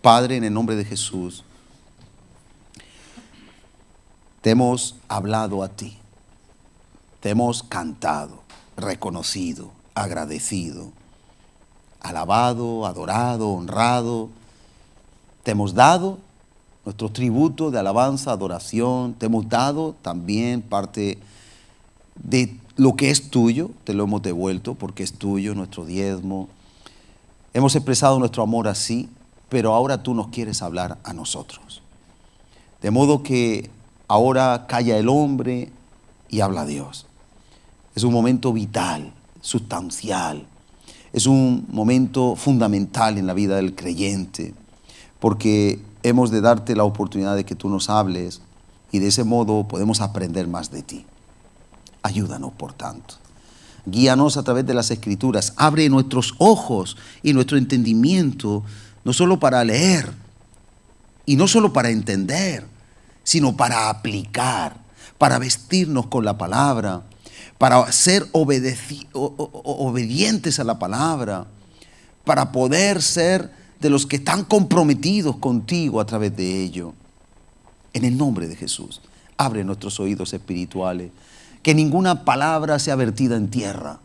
Padre, en el nombre de Jesús, te hemos hablado a ti, te hemos cantado, reconocido, agradecido, alabado, adorado, honrado, te hemos dado nuestros tributos de alabanza, adoración, te hemos dado también parte de lo que es tuyo, te lo hemos devuelto porque es tuyo, nuestro diezmo. Hemos expresado nuestro amor así, pero ahora tú nos quieres hablar a nosotros. De modo que ahora calla el hombre y habla Dios. Es un momento vital, sustancial. Es un momento fundamental en la vida del creyente, porque hemos de darte la oportunidad de que tú nos hables y de ese modo podemos aprender más de ti. Ayúdanos, por tanto. Guíanos a través de las escrituras. Abre nuestros ojos y nuestro entendimiento no solo para leer y no solo para entender, sino para aplicar, para vestirnos con la palabra, para ser obedientes a la palabra, para poder ser de los que están comprometidos contigo a través de ello. En el nombre de Jesús, abre nuestros oídos espirituales, que ninguna palabra sea vertida en tierra,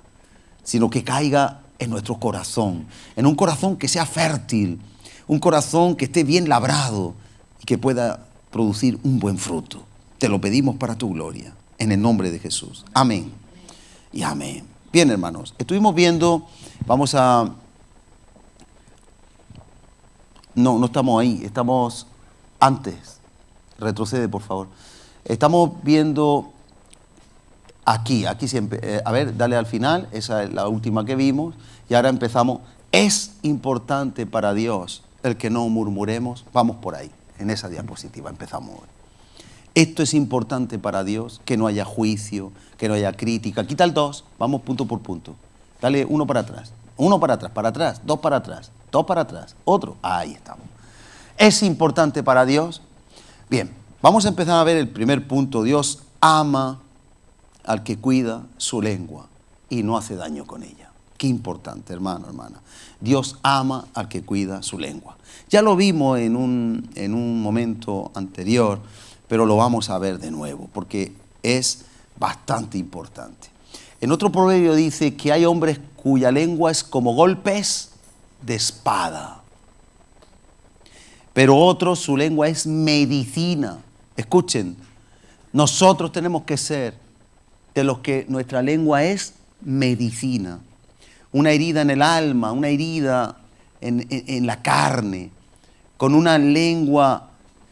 sino que caiga en nuestro corazón, en un corazón que sea fértil, un corazón que esté bien labrado y que pueda producir un buen fruto. Te lo pedimos para tu gloria, en el nombre de Jesús. Amén. Y amén. Bien, hermanos, estuvimos viendo, vamos a... No, no estamos ahí, estamos antes. Retrocede, por favor. Estamos viendo aquí, aquí siempre. Eh, a ver, dale al final, esa es la última que vimos. Y ahora empezamos. Es importante para Dios el que no murmuremos, vamos por ahí, en esa diapositiva empezamos hoy. Esto es importante para Dios, que no haya juicio, que no haya crítica. Quita el dos, vamos punto por punto. Dale uno para atrás, uno para atrás, para atrás, dos para atrás, dos para atrás, otro. Ahí estamos. ¿Es importante para Dios? Bien, vamos a empezar a ver el primer punto. Dios ama al que cuida su lengua y no hace daño con ella. Qué importante, hermano, hermana. Dios ama al que cuida su lengua. Ya lo vimos en un, en un momento anterior, pero lo vamos a ver de nuevo, porque es bastante importante. En otro proverbio dice que hay hombres cuya lengua es como golpes de espada, pero otros su lengua es medicina. Escuchen, nosotros tenemos que ser de los que nuestra lengua es medicina una herida en el alma, una herida en, la carne, con una lengua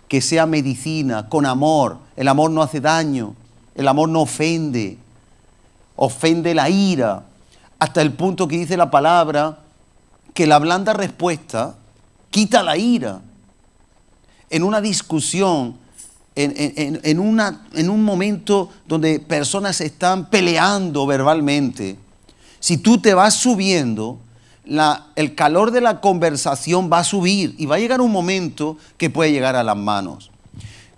que sea medicina, con amor. El amor no hace daño, el amor no ofende, ofende la ira, hasta el punto que dice la palabra que la blanda respuesta quita la ira. En una discusión, en, una, en un momento donde personas están peleando verbalmente, si tú te vas subiendo, el calor de la conversación va a subir y va a llegar un momento que puede llegar a las manos.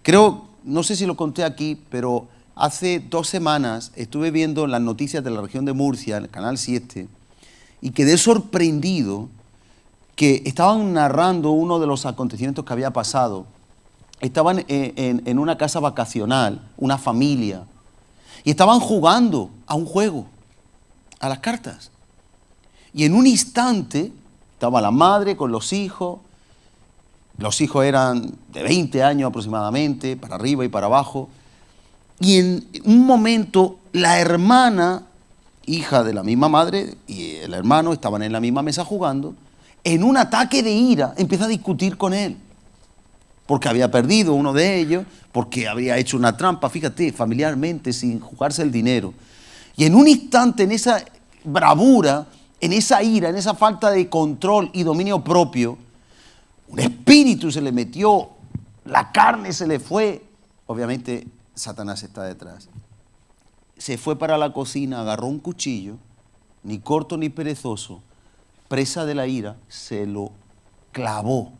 Creo, no sé si lo conté aquí, pero hace dos semanas estuve viendo las noticias de la región de Murcia, en el canal 7, y quedé sorprendido que estaban narrando uno de los acontecimientos que había pasado. Estaban eh, en una casa vacacional, una familia, y estaban jugando a un juego a las cartas. Y en un instante estaba la madre con los hijos. Los hijos eran de 20 años aproximadamente, para arriba y para abajo. Y en un momento la hermana, hija de la misma madre, y el hermano estaban en la misma mesa jugando, en un ataque de ira empieza a discutir con él. Porque había perdido uno de ellos, porque había hecho una trampa, fíjate, familiarmente, sin jugarse el dinero. Y en un instante, en esa bravura, en esa ira, en esa falta de control y dominio propio, un espíritu se le metió, la carne se le fue. Obviamente Satanás está detrás. Se fue para la cocina, agarró un cuchillo, ni corto ni perezoso, presa de la ira, se lo clavó,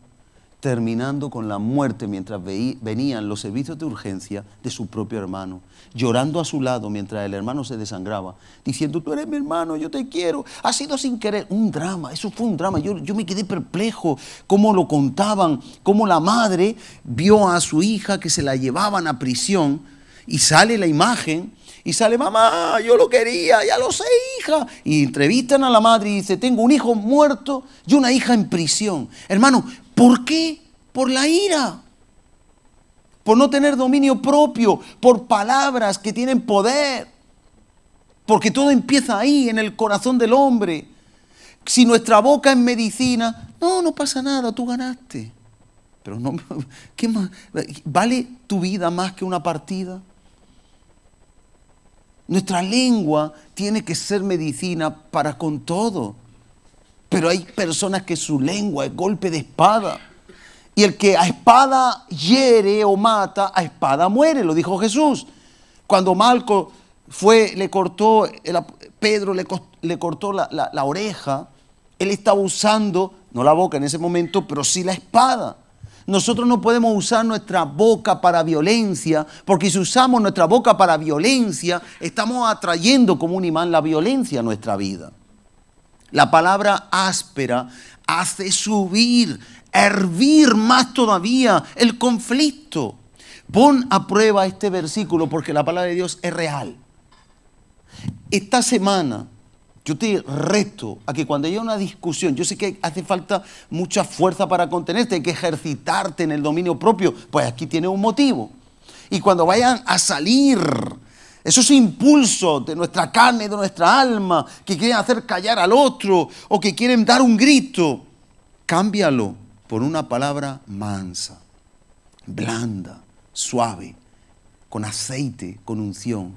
terminando con la muerte mientras venían los servicios de urgencia de su propio hermano llorando a su lado mientras el hermano se desangraba, diciendo, tú eres mi hermano, yo te quiero, ha sido sin querer. Un drama, eso fue un drama. Yo, yo me quedé perplejo cómo lo contaban, cómo la madre vio a su hija que se la llevaban a prisión y sale la imagen y sale, mamá, yo lo quería, ya lo sé, hija. Y entrevistan a la madre y dice, tengo un hijo muerto y una hija en prisión. Hermano, ¿por qué? Por la ira por no tener dominio propio, por palabras que tienen poder. Porque todo empieza ahí, en el corazón del hombre. Si nuestra boca es medicina, no, no pasa nada, tú ganaste. Pero no, ¿qué más? ¿Vale tu vida más que una partida? Nuestra lengua tiene que ser medicina para con todo. Pero hay personas que su lengua es golpe de espada. Y el que a espada hiere o mata, a espada muere, lo dijo Jesús. Cuando Malco fue, le cortó, Pedro le, cortó la, la oreja, él estaba usando, no la boca en ese momento, pero sí la espada. Nosotros no podemos usar nuestra boca para violencia, porque si usamos nuestra boca para violencia, estamos atrayendo como un imán la violencia a nuestra vida. La palabra áspera hace subir hervir más todavía el conflicto. Pon a prueba este versículo porque la palabra de Dios es real. Esta semana yo te reto a que cuando haya una discusión, yo sé que hace falta mucha fuerza para contenerte, hay que ejercitarte en el dominio propio, pues aquí tiene un motivo. Y cuando vayan a salir esos impulsos de nuestra carne, de nuestra alma, que quieren hacer callar al otro o que quieren dar un grito, cámbialo por una palabra mansa, blanda, suave, con aceite, con unción.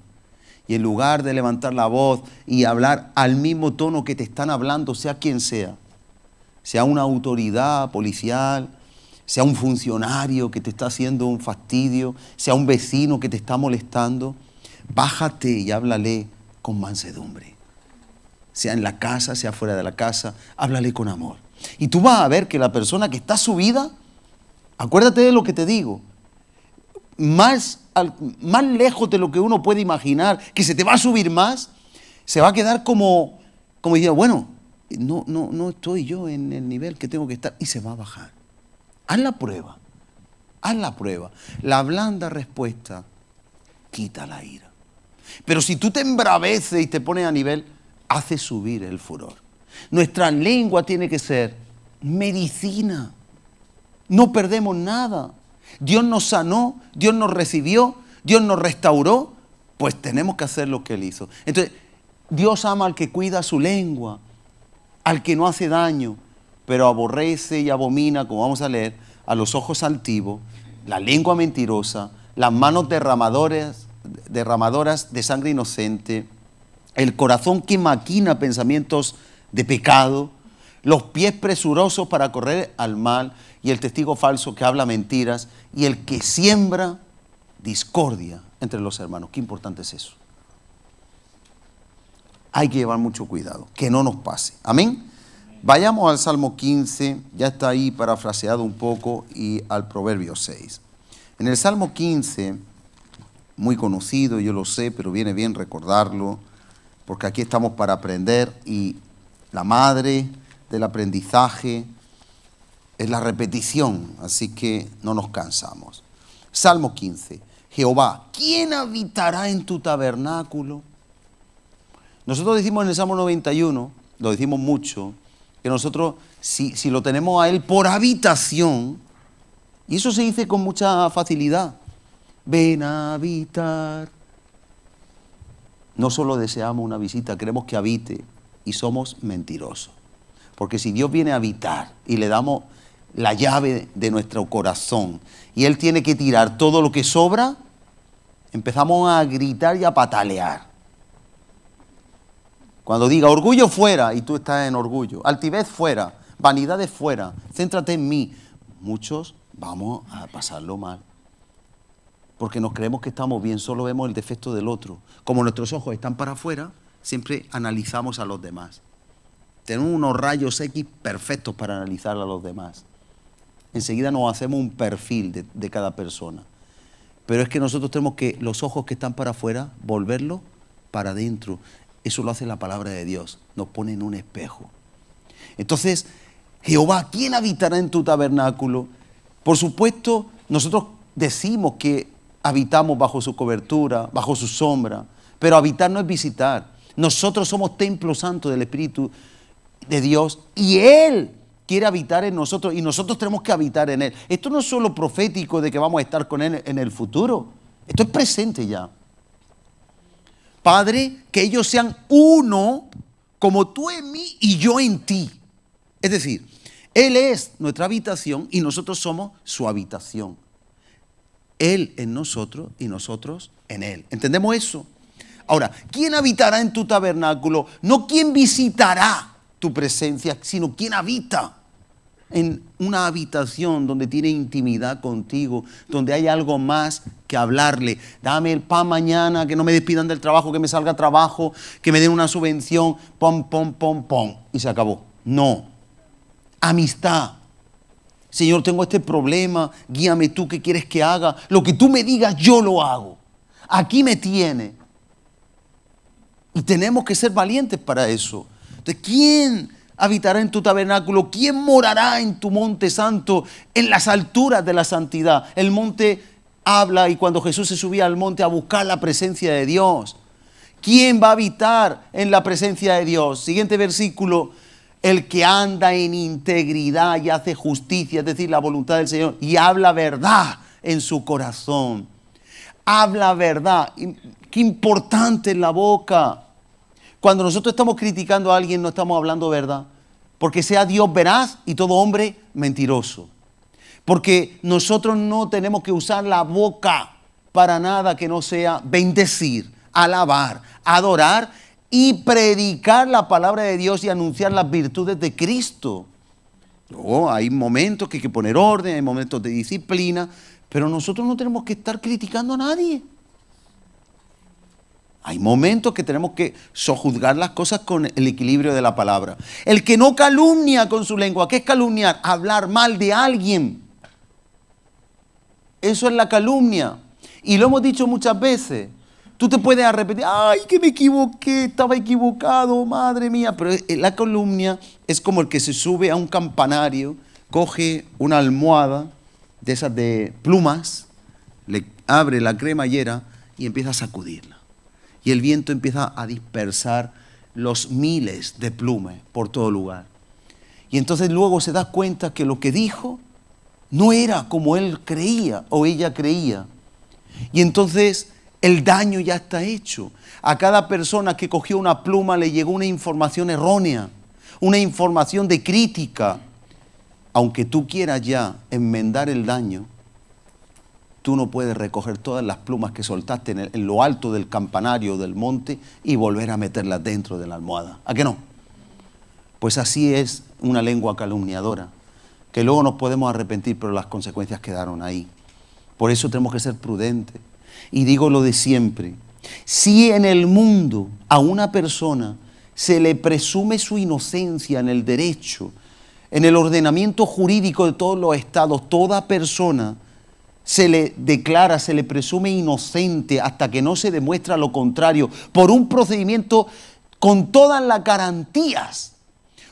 Y en lugar de levantar la voz y hablar al mismo tono que te están hablando, sea quien sea, sea una autoridad policial, sea un funcionario que te está haciendo un fastidio, sea un vecino que te está molestando, bájate y háblale con mansedumbre. Sea en la casa, sea fuera de la casa, háblale con amor. Y tú vas a ver que la persona que está subida, acuérdate de lo que te digo, más, lejos de lo que uno puede imaginar, que se te va a subir más, se va a quedar como, como diciendo, bueno, no, no, no estoy yo en el nivel que tengo que estar, y se va a bajar. Haz la prueba, haz la prueba. La blanda respuesta quita la ira. Pero si tú te embraveces y te pones a nivel, hace subir el furor. Nuestra lengua tiene que ser medicina. No perdemos nada. Dios nos sanó, Dios nos recibió, Dios nos restauró, pues tenemos que hacer lo que Él hizo. Entonces, Dios ama al que cuida su lengua, al que no hace daño, pero aborrece y abomina, como vamos a leer, a los ojos altivos, la lengua mentirosa, las manos derramadoras, derramadoras de sangre inocente, el corazón que maquina pensamientos de pecado, los pies presurosos para correr al mal y el testigo falso que habla mentiras y el que siembra discordia entre los hermanos. Qué importante es eso. Hay que llevar mucho cuidado, que no nos pase. Amén. Vayamos al Salmo 15, ya está ahí parafraseado un poco, y al Proverbio 6. En el Salmo 15, muy conocido, yo lo sé, pero viene bien recordarlo, porque aquí estamos para aprender y la madre del aprendizaje, es la repetición, así que no nos cansamos. Salmo 15. Jehová, ¿quién habitará en tu tabernáculo? Nosotros decimos en el Salmo 91, lo decimos mucho, que nosotros, si, lo tenemos a Él por habitación, y eso se dice con mucha facilidad, ven a habitar. No solo deseamos una visita, queremos que habite y somos mentirosos. Porque si Dios viene a habitar y le damos la llave de nuestro corazón y Él tiene que tirar todo lo que sobra, empezamos a gritar y a patalear. Cuando diga orgullo fuera y tú estás en orgullo, altivez fuera, vanidades fuera, céntrate en mí, muchos vamos a pasarlo mal. Porque nos creemos que estamos bien, solo vemos el defecto del otro. Como nuestros ojos están para afuera, siempre analizamos a los demás. Tenemos unos rayos X perfectos para analizar a los demás. Enseguida nos hacemos un perfil de, cada persona. Pero es que nosotros tenemos que los ojos que están para afuera, volverlos para adentro. Eso lo hace la palabra de Dios. Nos pone en un espejo. Entonces, Jehová, ¿quién habitará en tu tabernáculo? Por supuesto, nosotros decimos que habitamos bajo su cobertura, bajo su sombra, pero habitar no es visitar. Nosotros somos templo santo del Espíritu de Dios y Él quiere habitar en nosotros y nosotros tenemos que habitar en Él. Esto no es solo profético de que vamos a estar con Él en el futuro, esto es presente ya. Padre, que ellos sean uno como tú en mí y yo en ti. Es decir, Él es nuestra habitación y nosotros somos su habitación. Él en nosotros y nosotros en Él. ¿Entendemos eso? Ahora, ¿quién habitará en tu tabernáculo? No quién visitará tu presencia, sino quién habita en una habitación donde tiene intimidad contigo, donde hay algo más que hablarle. Dame el pan mañana, que no me despidan del trabajo, que me salga trabajo, que me den una subvención, pom, pom, pom, pom. Y se acabó. No. Amistad. Señor, tengo este problema, guíame tú, ¿qué quieres que haga? Lo que tú me digas, yo lo hago. Aquí me tiene. Y tenemos que ser valientes para eso. Entonces, ¿quién habitará en tu tabernáculo? ¿Quién morará en tu monte santo, en las alturas de la santidad? El monte habla y cuando Jesús se subía al monte a buscar la presencia de Dios. ¿Quién va a habitar en la presencia de Dios? Siguiente versículo. El que anda en integridad y hace justicia, es decir, la voluntad del Señor, y habla verdad en su corazón. Habla verdad. Y Qué importante es la boca. Cuando nosotros estamos criticando a alguien no estamos hablando verdad, porque sea Dios veraz y todo hombre mentiroso. Porque nosotros no tenemos que usar la boca para nada que no sea bendecir, alabar, adorar y predicar la palabra de Dios y anunciar las virtudes de Cristo. No, oh, hay momentos que hay que poner orden, hay momentos de disciplina, pero nosotros no tenemos que estar criticando a nadie. Hay momentos que tenemos que sojuzgar las cosas con el equilibrio de la palabra. El que no calumnia con su lengua, ¿qué es calumniar? Hablar mal de alguien. Eso es la calumnia. Y lo hemos dicho muchas veces. Tú te puedes arrepentir, ay, que me equivoqué, estaba equivocado, madre mía. Pero eh, la calumnia es como el que se sube a un campanario, coge una almohada de esas de plumas, le abre la cremallera y empieza a sacudirla y el viento empieza a dispersar los miles de plumas por todo lugar. Y entonces luego se da cuenta que lo que dijo no era como él creía o ella creía. Y entonces el daño ya está hecho. A cada persona que cogió una pluma le llegó una información errónea, una información de crítica. Aunque tú quieras ya enmendar el daño, tú no puedes recoger todas las plumas que soltaste en, lo alto del campanario del monte y volver a meterlas dentro de la almohada. ¿A qué no? Pues así es una lengua calumniadora, que luego nos podemos arrepentir, pero las consecuencias quedaron ahí. Por eso tenemos que ser prudentes. Y digo lo de siempre, si en el mundo a una persona se le presume su inocencia en el derecho, en el ordenamiento jurídico de todos los estados, toda persona se le declara, se le presume inocente hasta que no se demuestra lo contrario, por un procedimiento con todas las garantías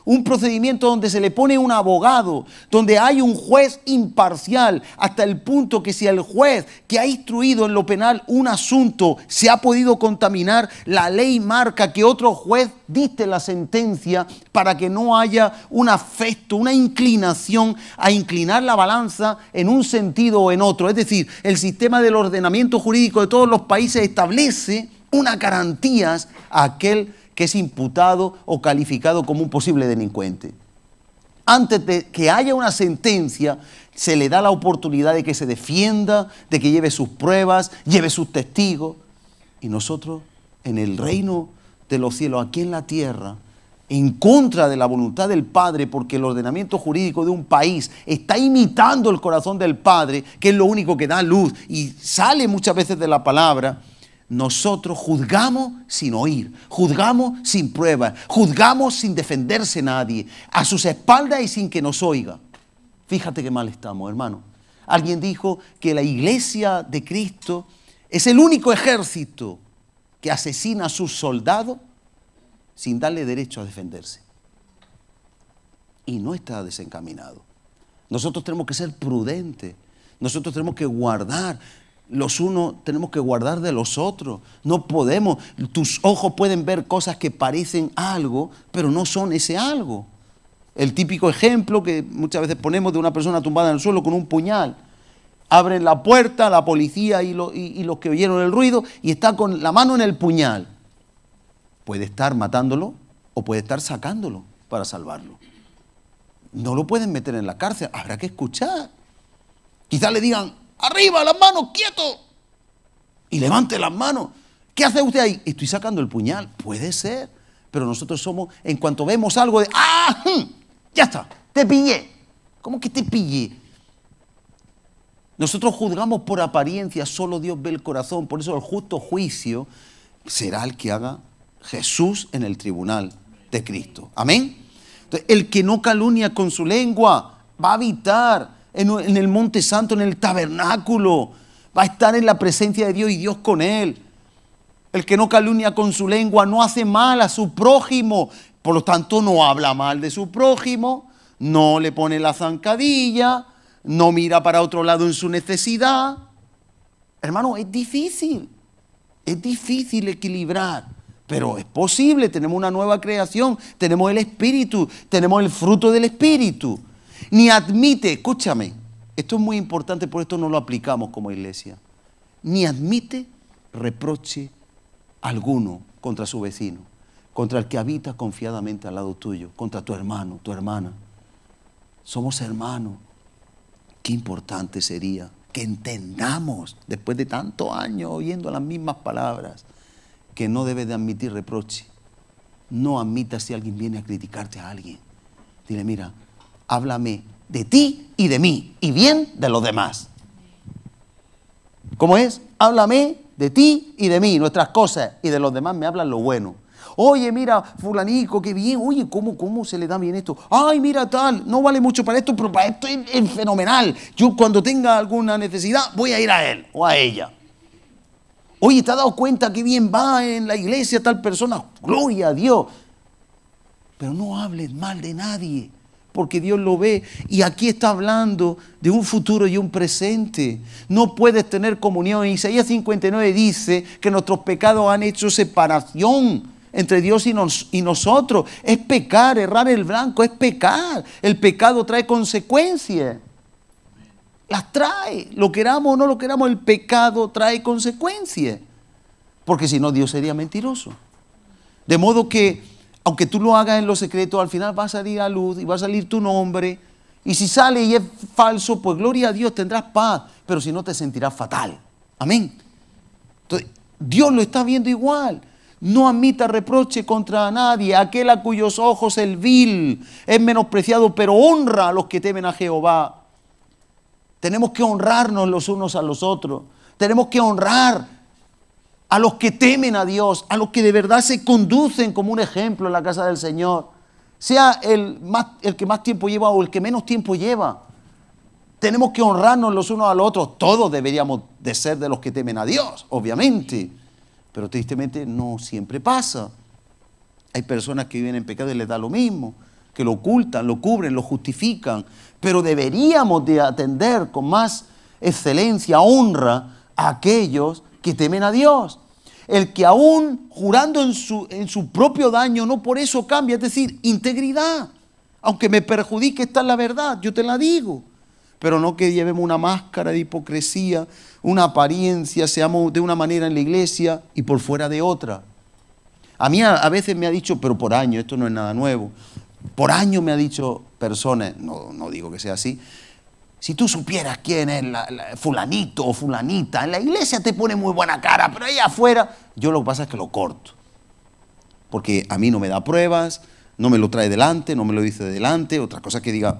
un procedimiento donde se le pone un abogado, donde hay un juez imparcial, hasta el punto que si el juez que ha instruido en lo penal un asunto se ha podido contaminar, la ley marca que otro juez diste la sentencia para que no haya un afecto, una inclinación a inclinar la balanza en un sentido o en otro. Es decir, el sistema del ordenamiento jurídico de todos los países establece unas garantías a aquel que es imputado o calificado como un posible delincuente. Antes de que haya una sentencia, se le da la oportunidad de que se defienda, de que lleve sus pruebas, lleve sus testigos. Y nosotros, en el reino de los cielos, aquí en la tierra, en contra de la voluntad del Padre, porque el ordenamiento jurídico de un país está imitando el corazón del Padre, que es lo único que da luz y sale muchas veces de la palabra, nosotros juzgamos sin oír, juzgamos sin pruebas, juzgamos sin defenderse nadie, a sus espaldas y sin que nos oiga. Fíjate qué mal estamos, hermano. Alguien dijo que la iglesia de Cristo es el único ejército que asesina a sus soldados sin darle derecho a defenderse. Y no está desencaminado. Nosotros tenemos que ser prudentes. Nosotros tenemos que guardar los unos tenemos que guardar de los otros. No podemos, tus ojos pueden ver cosas que parecen algo, pero no son ese algo. El típico ejemplo que muchas veces ponemos de una persona tumbada en el suelo con un puñal. Abren la puerta, la policía y, y los que oyeron el ruido, y está con la mano en el puñal. Puede estar matándolo o puede estar sacándolo para salvarlo. No lo pueden meter en la cárcel, habrá que escuchar. Quizás le digan, Arriba las manos, quieto. Y levante las manos. ¿Qué hace usted ahí? Estoy sacando el puñal. Puede ser. Pero nosotros somos, en cuanto vemos algo de, ¡ah! Ya está, te pillé. ¿Cómo que te pillé? Nosotros juzgamos por apariencia, solo Dios ve el corazón. Por eso el justo juicio será el que haga Jesús en el tribunal de Cristo. Amén. Entonces, el que no calumnia con su lengua va a habitar en, el Monte Santo, en el tabernáculo. Va a estar en la presencia de Dios y Dios con él. El que no calumnia con su lengua no hace mal a su prójimo. Por lo tanto, no habla mal de su prójimo, no le pone la zancadilla, no mira para otro lado en su necesidad. Hermano, es difícil. Es difícil equilibrar, pero es posible. Tenemos una nueva creación, tenemos el Espíritu, tenemos el fruto del Espíritu ni admite, escúchame, esto es muy importante, por esto no lo aplicamos como iglesia, ni admite reproche alguno contra su vecino, contra el que habita confiadamente al lado tuyo, contra tu hermano, tu hermana. Somos hermanos. Qué importante sería que entendamos, después de tantos años oyendo las mismas palabras, que no debes de admitir reproche. No admita si alguien viene a criticarte a alguien. Dile, mira, háblame de ti y de mí y bien de los demás. ¿Cómo es? Háblame de ti y de mí, nuestras cosas, y de los demás me hablan lo bueno. Oye, mira, fulanico, qué bien. Oye, ¿cómo, se le da bien esto? Ay, mira tal, no vale mucho para esto, pero para esto es, fenomenal. Yo cuando tenga alguna necesidad voy a ir a él o a ella. Oye, ¿te has dado cuenta qué bien va en la iglesia tal persona? Gloria a Dios. Pero no hables mal de nadie porque Dios lo ve. Y aquí está hablando de un futuro y un presente. No puedes tener comunión. Isaías 59 dice que nuestros pecados han hecho separación entre Dios y, y, nosotros. Es pecar, errar el blanco, es pecar. El pecado trae consecuencias. Las trae, lo queramos o no lo queramos, el pecado trae consecuencias. Porque si no, Dios sería mentiroso. De modo que aunque tú lo hagas en lo secreto, al final va a salir a luz y va a salir tu nombre. Y si sale y es falso, pues gloria a Dios, tendrás paz, pero si no te sentirás fatal. Amén. Entonces, Dios lo está viendo igual. No admita reproche contra nadie, aquel a cuyos ojos el vil es menospreciado, pero honra a los que temen a Jehová. Tenemos que honrarnos los unos a los otros. Tenemos que honrar a los que temen a Dios, a los que de verdad se conducen como un ejemplo en la casa del Señor, sea el, el que más tiempo lleva o el que menos tiempo lleva. Tenemos que honrarnos los unos a los otros. Todos deberíamos de ser de los que temen a Dios, obviamente. Pero tristemente no siempre pasa. Hay personas que viven en pecado y les da lo mismo, que lo ocultan, lo cubren, lo justifican. Pero deberíamos de atender con más excelencia, honra a aquellos que temen a Dios. El que aún jurando en su, en su propio daño, no por eso cambia, es decir, integridad. Aunque me perjudique, esta la verdad, yo te la digo. Pero no que llevemos una máscara de hipocresía, una apariencia, seamos de una manera en la iglesia y por fuera de otra. A mí a, veces me ha dicho, pero por año, esto no es nada nuevo. Por año me ha dicho personas, no, no digo que sea así, si tú supieras quién es fulanito o fulanita, en la iglesia te pone muy buena cara, pero ahí afuera yo lo que pasa es que lo corto. Porque a mí no me da pruebas, no me lo trae delante, no me lo dice delante, otra cosa que diga,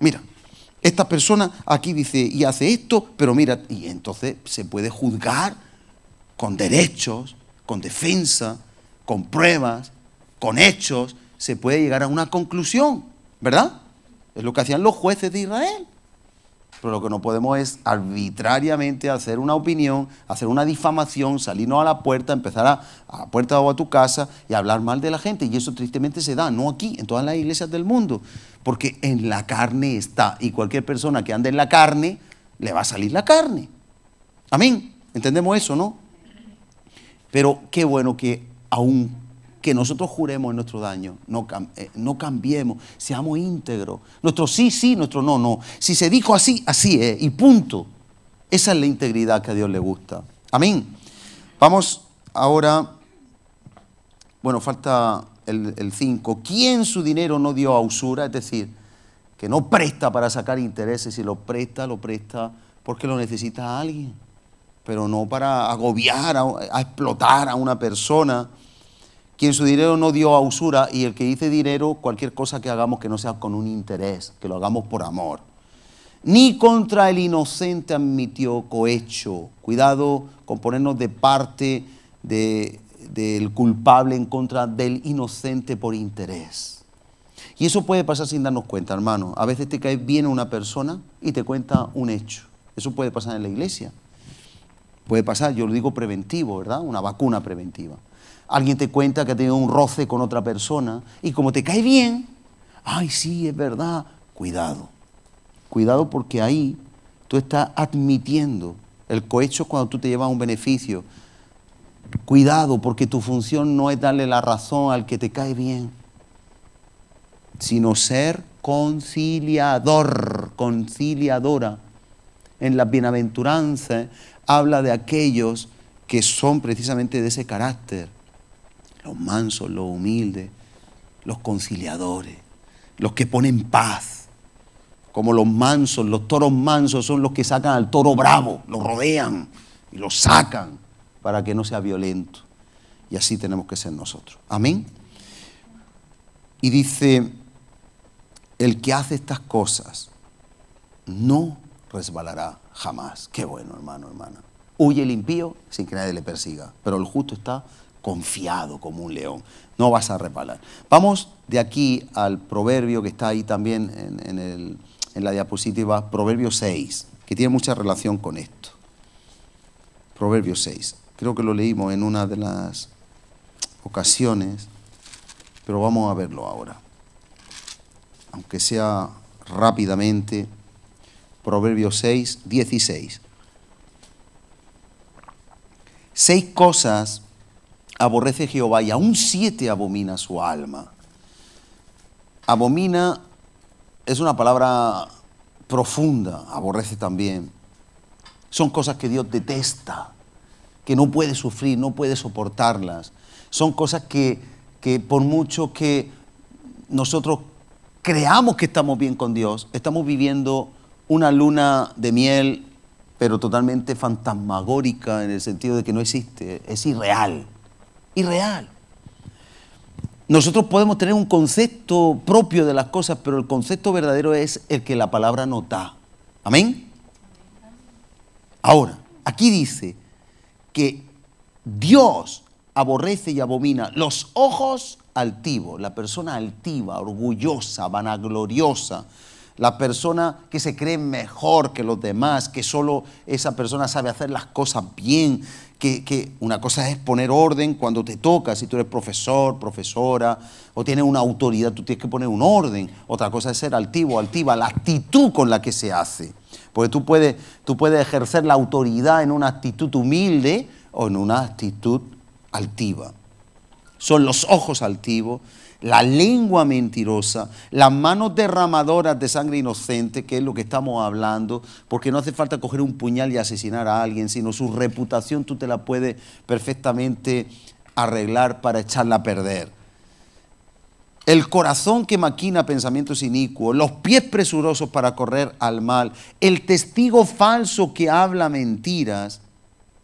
mira, esta persona aquí dice y hace esto, pero mira, y entonces se puede juzgar con derechos, con defensa, con pruebas, con hechos, se puede llegar a una conclusión, ¿verdad? Es lo que hacían los jueces de Israel. Pero lo que no podemos es arbitrariamente hacer una opinión, hacer una difamación, salirnos a la puerta, empezar a, la puerta o a tu casa y hablar mal de la gente. Y eso tristemente se da, no aquí, en todas las iglesias del mundo. Porque en la carne está. Y cualquier persona que ande en la carne, le va a salir la carne. Amén. Entendemos eso, ¿no? Pero qué bueno que aún que nosotros juremos en nuestro daño, eh, no, cambiemos, seamos íntegros. Nuestro sí, sí, nuestro no, no. Si se dijo así, así es, y punto. Esa es la integridad que a Dios le gusta. Amén. Vamos ahora, bueno, falta el 5. ¿Quién su dinero no dio a usura? Es decir, que no presta para sacar intereses, si lo presta, lo presta porque lo necesita alguien, pero no para agobiar, a explotar a una persona quien su dinero no dio a usura y el que dice dinero, cualquier cosa que hagamos que no sea con un interés, que lo hagamos por amor. Ni contra el inocente admitió cohecho. Cuidado con ponernos de parte del culpable en contra del inocente por interés. Y eso puede pasar sin darnos cuenta, hermano. A veces te cae bien una persona y te cuenta un hecho. Eso puede pasar en la iglesia. Puede pasar, yo lo digo preventivo, ¿verdad? Una vacuna preventiva alguien te cuenta que ha tenido un roce con otra persona y como te cae bien, ay, sí, es verdad, cuidado. Cuidado porque ahí tú estás admitiendo el cohecho cuando tú te llevas un beneficio. Cuidado porque tu función no es darle la razón al que te cae bien, sino ser conciliador, conciliadora. En la bienaventuranza habla de aquellos que son precisamente de ese carácter, los mansos, los humildes, los conciliadores, los que ponen paz, como los mansos, los toros mansos son los que sacan al toro bravo, lo rodean y lo sacan para que no sea violento. Y así tenemos que ser nosotros. Amén. Y dice, el que hace estas cosas no resbalará jamás. Qué bueno, hermano, hermana. Huye el impío sin que nadie le persiga, pero el justo está confiado como un león. No vas a repalar. Vamos de aquí al proverbio que está ahí también en, la diapositiva, proverbio 6, que tiene mucha relación con esto. Proverbio 6. Creo que lo leímos en una de las ocasiones, pero vamos a verlo ahora. Aunque sea rápidamente, Proverbio 6, 16. Seis cosas aborrece Jehová y aún siete abomina su alma. Abomina es una palabra profunda, aborrece también. Son cosas que Dios detesta, que no puede sufrir, no puede soportarlas. Son cosas que, que por mucho que nosotros creamos que estamos bien con Dios, estamos viviendo una luna de miel, pero totalmente fantasmagórica en el sentido de que no existe, es irreal real. Nosotros podemos tener un concepto propio de las cosas, pero el concepto verdadero es el que la palabra no da. Amén. Ahora, aquí dice que Dios aborrece y abomina los ojos altivos, la persona altiva, orgullosa, vanagloriosa, la persona que se cree mejor que los demás, que solo esa persona sabe hacer las cosas bien, que, una cosa es poner orden cuando te toca, si tú eres profesor, profesora, o tienes una autoridad, tú tienes que poner un orden. Otra cosa es ser altivo, altiva, la actitud con la que se hace. Porque tú tú puedes ejercer la autoridad en una actitud humilde o en una actitud altiva. Son los ojos altivos, la lengua mentirosa, las manos derramadoras de sangre inocente, que es lo que estamos hablando, porque no hace falta coger un puñal y asesinar a alguien, sino su reputación tú te la puedes perfectamente arreglar para echarla a perder. El corazón que maquina pensamientos inicuos, los pies presurosos para correr al mal, el testigo falso que habla mentiras,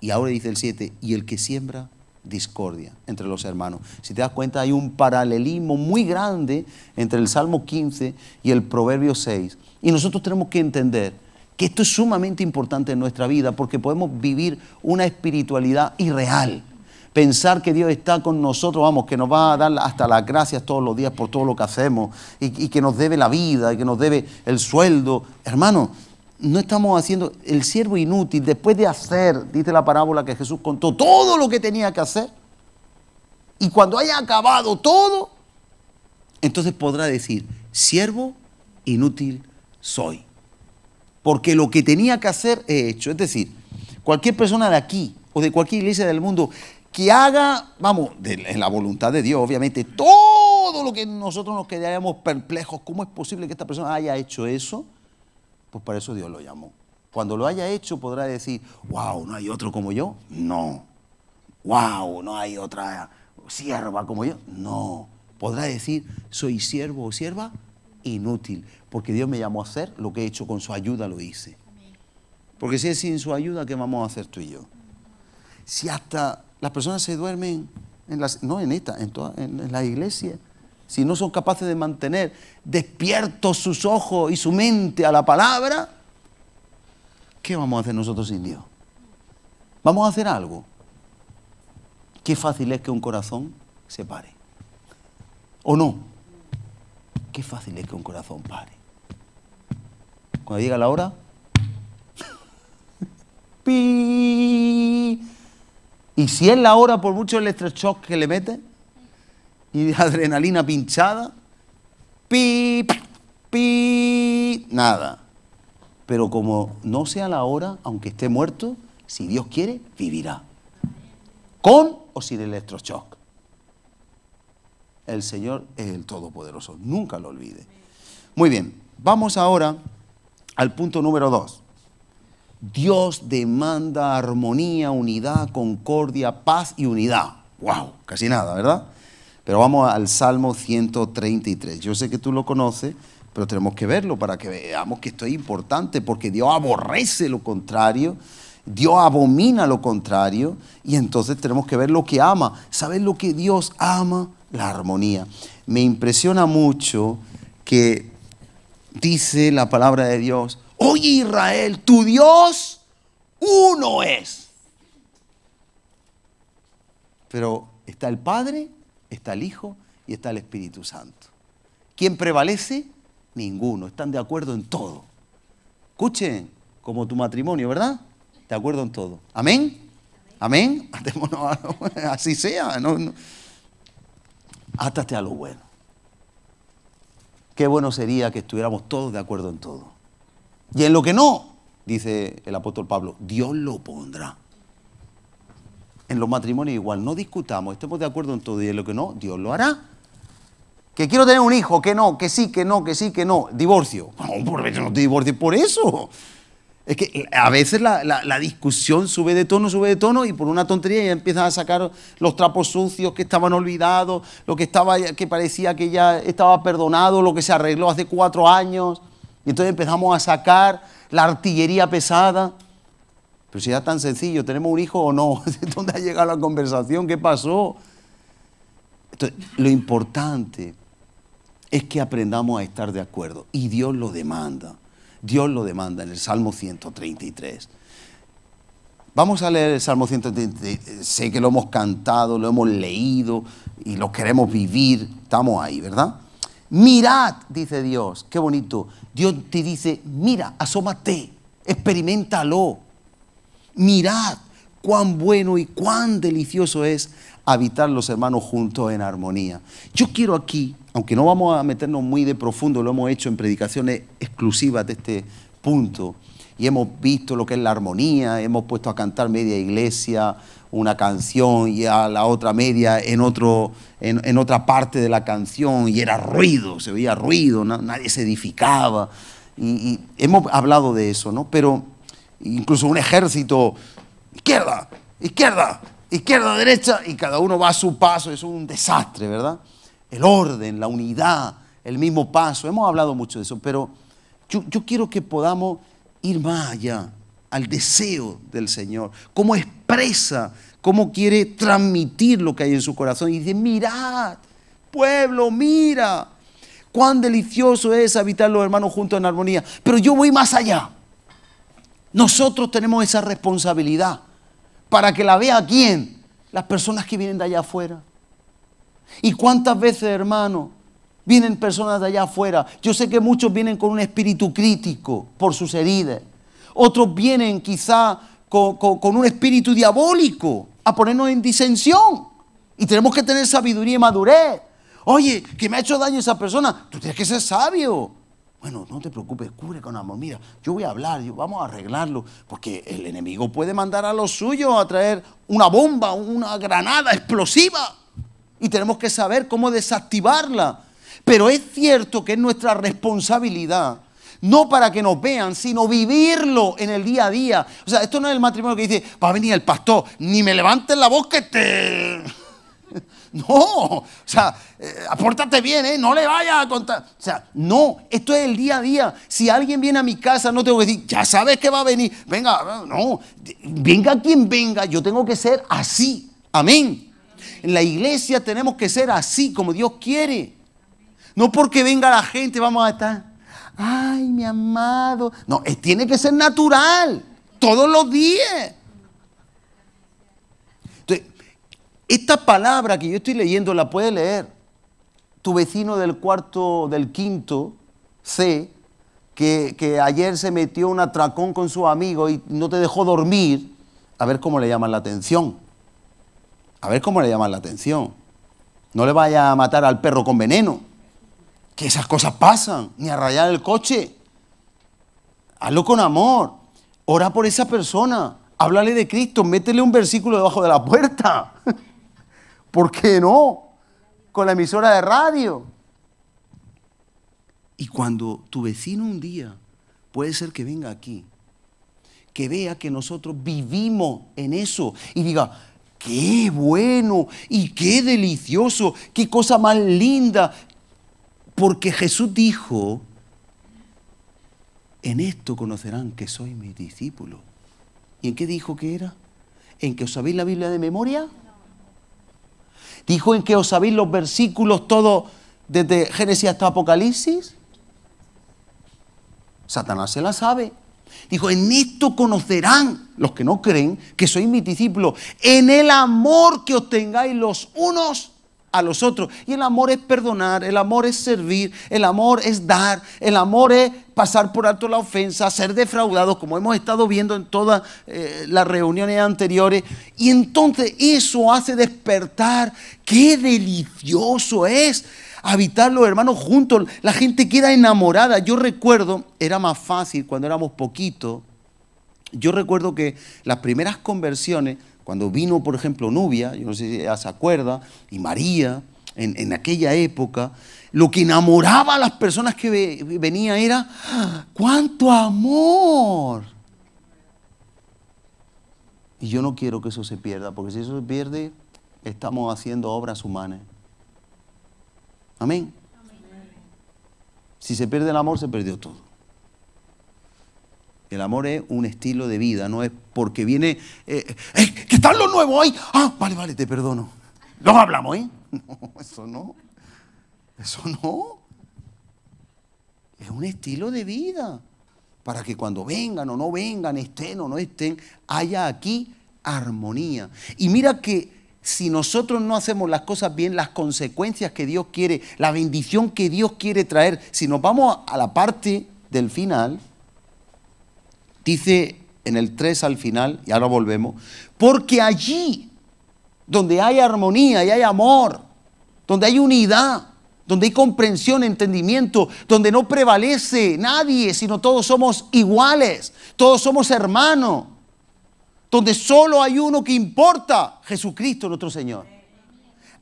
y ahora dice el 7, y el que siembra discordia entre los hermanos. Si te das cuenta, hay un paralelismo muy grande entre el Salmo 15 y el Proverbio 6. Y nosotros tenemos que entender que esto es sumamente importante en nuestra vida porque podemos vivir una espiritualidad irreal. Pensar que Dios está con nosotros, vamos, que nos va a dar hasta las gracias todos los días por todo lo que hacemos y, que nos debe la vida y que nos debe el sueldo. Hermano, no estamos haciendo el siervo inútil, después de hacer, dice la parábola que Jesús contó, todo lo que tenía que hacer, y cuando haya acabado todo, entonces podrá decir, siervo inútil soy, porque lo que tenía que hacer he hecho. Es decir, cualquier persona de aquí o de cualquier iglesia del mundo que haga, vamos, en la voluntad de Dios, obviamente, todo lo que nosotros nos quedaríamos perplejos, ¿cómo es posible que esta persona haya hecho eso? Pues para eso Dios lo llamó. Cuando lo haya hecho podrá decir, wow, no hay otro como yo. No. Wow, no hay otra sierva como yo. No. Podrá decir, soy siervo o sierva inútil, porque Dios me llamó a hacer lo que he hecho con su ayuda, lo hice. Porque si es sin su ayuda, ¿qué vamos a hacer tú y yo? Si hasta las personas se duermen, en no en esta, en, toda, en la iglesia, si no son capaces de mantener despiertos sus ojos y su mente a la palabra, ¿qué vamos a hacer nosotros sin Dios? Vamos a hacer algo. Qué fácil es que un corazón se pare. ¿O no? Qué fácil es que un corazón pare. Cuando llega la hora, ¡pi! Y si es la hora, por mucho el electroshock que le mete y adrenalina pinchada, pi, pi, nada. Pero como no sea la hora, aunque esté muerto, si Dios quiere, vivirá. Con o sin electroshock. El Señor es el Todopoderoso, nunca lo olvide. Muy bien, vamos ahora al punto número dos. Dios demanda armonía, unidad, concordia, paz y unidad. ¡Wow! Casi nada, ¿verdad? Pero vamos al Salmo 133. Yo sé que tú lo conoces, pero tenemos que verlo para que veamos que esto es importante, porque Dios aborrece lo contrario, Dios abomina lo contrario, y entonces tenemos que ver lo que ama. ¿Sabes lo que Dios ama? La armonía. Me impresiona mucho que dice la palabra de Dios, oye Israel, tu Dios uno es. Pero está el Padre está el Hijo y está el Espíritu Santo. ¿Quién prevalece? Ninguno, están de acuerdo en todo. Escuchen, como tu matrimonio, ¿verdad? De acuerdo en todo. Amén. Amén. Así sea. a lo bueno. Qué bueno sería que estuviéramos todos de acuerdo en todo. Y en lo que no, dice el apóstol Pablo, Dios lo pondrá. En los matrimonios igual, no discutamos, estemos de acuerdo en todo y en lo que no, Dios lo hará. Que quiero tener un hijo, que no, que sí, que no, que sí, que no. Divorcio. No, por eso no te por eso. Es que a veces la, discusión sube de tono, sube de tono y por una tontería ya empiezan a sacar los trapos sucios que estaban olvidados, lo que, estaba, que parecía que ya estaba perdonado, lo que se arregló hace cuatro años. Y entonces empezamos a sacar la artillería pesada. Pero si era tan sencillo, ¿tenemos un hijo o no? ¿Dónde ha llegado la conversación? ¿Qué pasó? lo importante es que aprendamos a estar de acuerdo. Y Dios lo demanda. Dios lo demanda en el Salmo 133. Vamos a leer el Salmo 133. Sé que lo hemos cantado, lo hemos leído y lo queremos vivir. Estamos ahí, ¿verdad? Mirad, dice Dios. Qué bonito. Dios te dice, mira, asómate, experimentalo. Mirad cuán bueno y cuán delicioso es habitar los hermanos juntos en armonía. Yo quiero aquí, aunque no vamos a meternos muy de profundo, lo hemos hecho en predicaciones exclusivas de este punto, y hemos visto lo que es la armonía, hemos puesto a cantar media iglesia, una canción y a la otra media en, otro, en, otra parte de la canción y era ruido, se veía ruido, nadie se edificaba. Y, y hemos hablado de eso, ¿no? Pero incluso un ejército, izquierda, izquierda, izquierda, derecha, y cada uno va a su paso, es un desastre, ¿verdad? El orden, la unidad, el mismo paso, hemos hablado mucho de eso, pero yo, quiero que podamos ir más allá, al deseo del Señor, cómo expresa, cómo quiere transmitir lo que hay en su corazón. Y dice, mirad, pueblo, mira, cuán delicioso es habitar los hermanos juntos en armonía. Pero yo voy más allá. Nosotros tenemos esa responsabilidad para que la vea quién? Las personas que vienen de allá afuera. ¿Y cuántas veces, hermano, vienen personas de allá afuera? Yo sé que muchos vienen con un espíritu crítico por sus heridas. Otros vienen quizá con, un espíritu diabólico a ponernos en disensión. Y tenemos que tener sabiduría y madurez. Oye, ¿qué me ha hecho daño esa persona. Tú tienes que ser sabio. Bueno, no te preocupes, cubre con amor. Mira, yo voy a hablar, vamos a arreglarlo, porque el enemigo puede mandar a los suyos a traer una bomba, una granada explosiva, y tenemos que saber cómo desactivarla. Pero es cierto que es nuestra responsabilidad no para que nos vean, sino vivirlo en el día a día. O sea, esto no es el matrimonio que dice, va a venir el pastor, ni me levantes la voz que te... No, o sea, eh, apórtate bien, eh, no le vayas a contar. O sea, no, esto es el día a día. Si alguien viene a mi casa, no tengo que decir, ya sabes que va a venir. Venga, eh, no, venga quien venga, yo tengo que ser así. Amén. En la iglesia tenemos que ser así como Dios quiere. No porque venga la gente vamos a estar, ay, mi amado. No, tiene que ser natural, todos los días. Esta palabra que yo estoy leyendo la puede leer tu vecino del cuarto, del quinto sé que, ayer se metió un atracón con su amigo y no te dejó dormir, a ver cómo le llaman la atención. A ver cómo le llaman la atención. No le vaya a matar al perro con veneno. Que esas cosas pasan, ni a rayar el coche. Hazlo con amor. Ora por esa persona. Háblale de Cristo. Métele un versículo debajo de la puerta. ¿Por qué no? Con la emisora de radio. Y cuando tu vecino un día puede ser que venga aquí, que vea que nosotros vivimos en eso y diga, qué bueno y qué delicioso, qué cosa más linda, porque Jesús dijo, en esto conocerán que soy mi discípulo. ¿Y en qué dijo que era? ¿En que os sabéis la Biblia de memoria? Dijo en que os sabéis los versículos todos desde Génesis hasta Apocalipsis. Satanás se la sabe. Dijo, en esto conocerán los que no creen que sois mis discípulos, en el amor que os tengáis los unos a los otros. Y el amor es perdonar, el amor es servir, el amor es dar, el amor es pasar por alto la ofensa, ser defraudados, como hemos estado viendo en todas eh, las reuniones anteriores. Y entonces eso hace despertar. Qué delicioso es habitar los hermanos juntos. La gente queda enamorada. Yo recuerdo, era más fácil cuando éramos poquitos. Yo recuerdo que las primeras conversiones cuando vino, por ejemplo, Nubia, yo no sé si ya se acuerda, y María, en, aquella época, lo que enamoraba a las personas que venía era, ¡Ah! ¡cuánto amor! Y yo no quiero que eso se pierda, porque si eso se pierde, estamos haciendo obras humanas. Amén. Si se pierde el amor, se perdió todo. El amor es un estilo de vida, no es porque viene, eh, están los nuevos ahí. Ah, vale, vale, te perdono. Los hablamos, ¿eh? No, eso no. Eso no. Es un estilo de vida. Para que cuando vengan o no vengan, estén o no estén, haya aquí armonía. Y mira que si nosotros no hacemos las cosas bien, las consecuencias que Dios quiere, la bendición que Dios quiere traer, si nos vamos a la parte del final, dice en el 3 al final, y ahora volvemos, porque allí, donde hay armonía y hay amor, donde hay unidad, donde hay comprensión, entendimiento, donde no prevalece nadie, sino todos somos iguales, todos somos hermanos, donde solo hay uno que importa, Jesucristo nuestro Señor.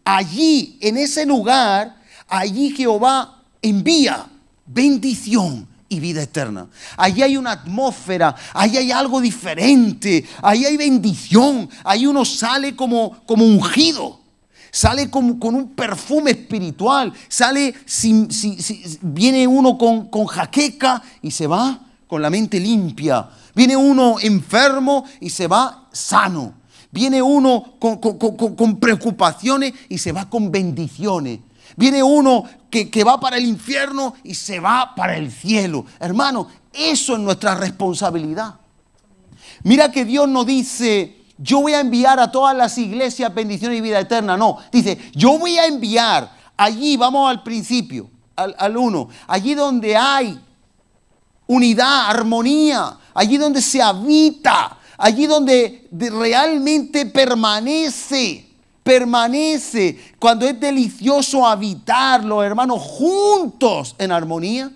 Allí, en ese lugar, allí Jehová envía bendición, y vida eterna. Allí hay una atmósfera, ahí hay algo diferente, ahí hay bendición, ahí uno sale como, como ungido sale con, con, un perfume espiritual, sale, si, viene uno con, jaqueca y se va con la mente limpia, viene uno enfermo y se va sano, viene uno con, con preocupaciones y se va con bendiciones. Viene uno que, va para el infierno y se va para el cielo. Hermano, eso es nuestra responsabilidad. Mira que Dios no dice, yo voy a enviar a todas las iglesias bendición y vida eterna. No, dice, yo voy a enviar allí, vamos al principio, al, al uno, allí donde hay unidad, armonía, allí donde se habita, allí donde realmente permanece permanece cuando es delicioso habitarlo, hermanos, juntos en armonía.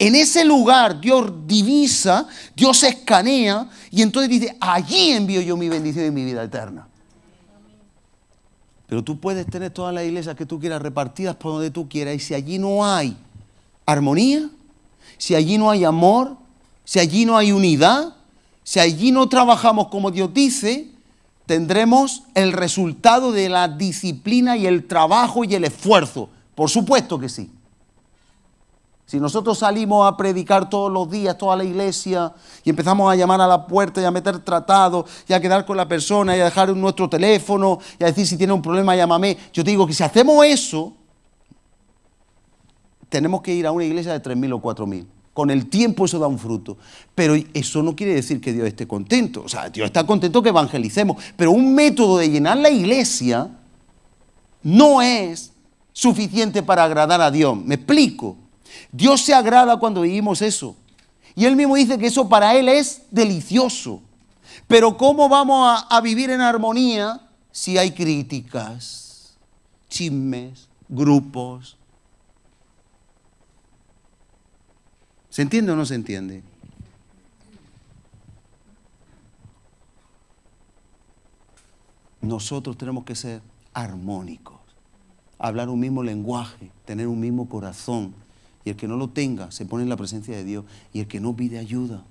En ese lugar Dios divisa, Dios escanea y entonces dice, allí envío yo mi bendición y mi vida eterna. Pero tú puedes tener todas las iglesias que tú quieras repartidas por donde tú quieras y si allí no hay armonía, si allí no hay amor, si allí no hay unidad, si allí no trabajamos como Dios dice, tendremos el resultado de la disciplina y el trabajo y el esfuerzo. Por supuesto que sí. Si nosotros salimos a predicar todos los días, toda la iglesia, y empezamos a llamar a la puerta y a meter tratados, y a quedar con la persona, y a dejar nuestro teléfono, y a decir si tiene un problema, llámame. Yo te digo que si hacemos eso, tenemos que ir a una iglesia de 3.000 o 4.000. Con el tiempo eso da un fruto. Pero eso no quiere decir que Dios esté contento. O sea, Dios está contento que evangelicemos. Pero un método de llenar la iglesia no es suficiente para agradar a Dios. Me explico. Dios se agrada cuando vivimos eso. Y él mismo dice que eso para él es delicioso. Pero ¿cómo vamos a, vivir en armonía si hay críticas, chismes, grupos, ¿Se entiende o no se entiende? Nosotros tenemos que ser armónicos, hablar un mismo lenguaje, tener un mismo corazón. Y el que no lo tenga se pone en la presencia de Dios. Y el que no pide ayuda.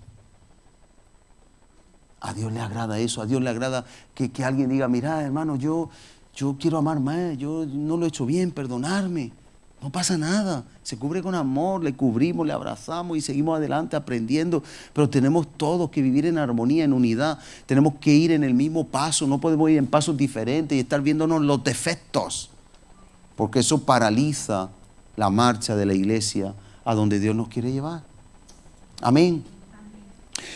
A Dios le agrada eso, a Dios le agrada que, alguien diga, mira hermano, yo, yo quiero amar más, yo no lo he hecho bien, perdonarme. No pasa nada, se cubre con amor, le cubrimos, le abrazamos y seguimos adelante aprendiendo, pero tenemos todos que vivir en armonía, en unidad, tenemos que ir en el mismo paso, no podemos ir en pasos diferentes y estar viéndonos los defectos, porque eso paraliza la marcha de la iglesia a donde Dios nos quiere llevar. Amén.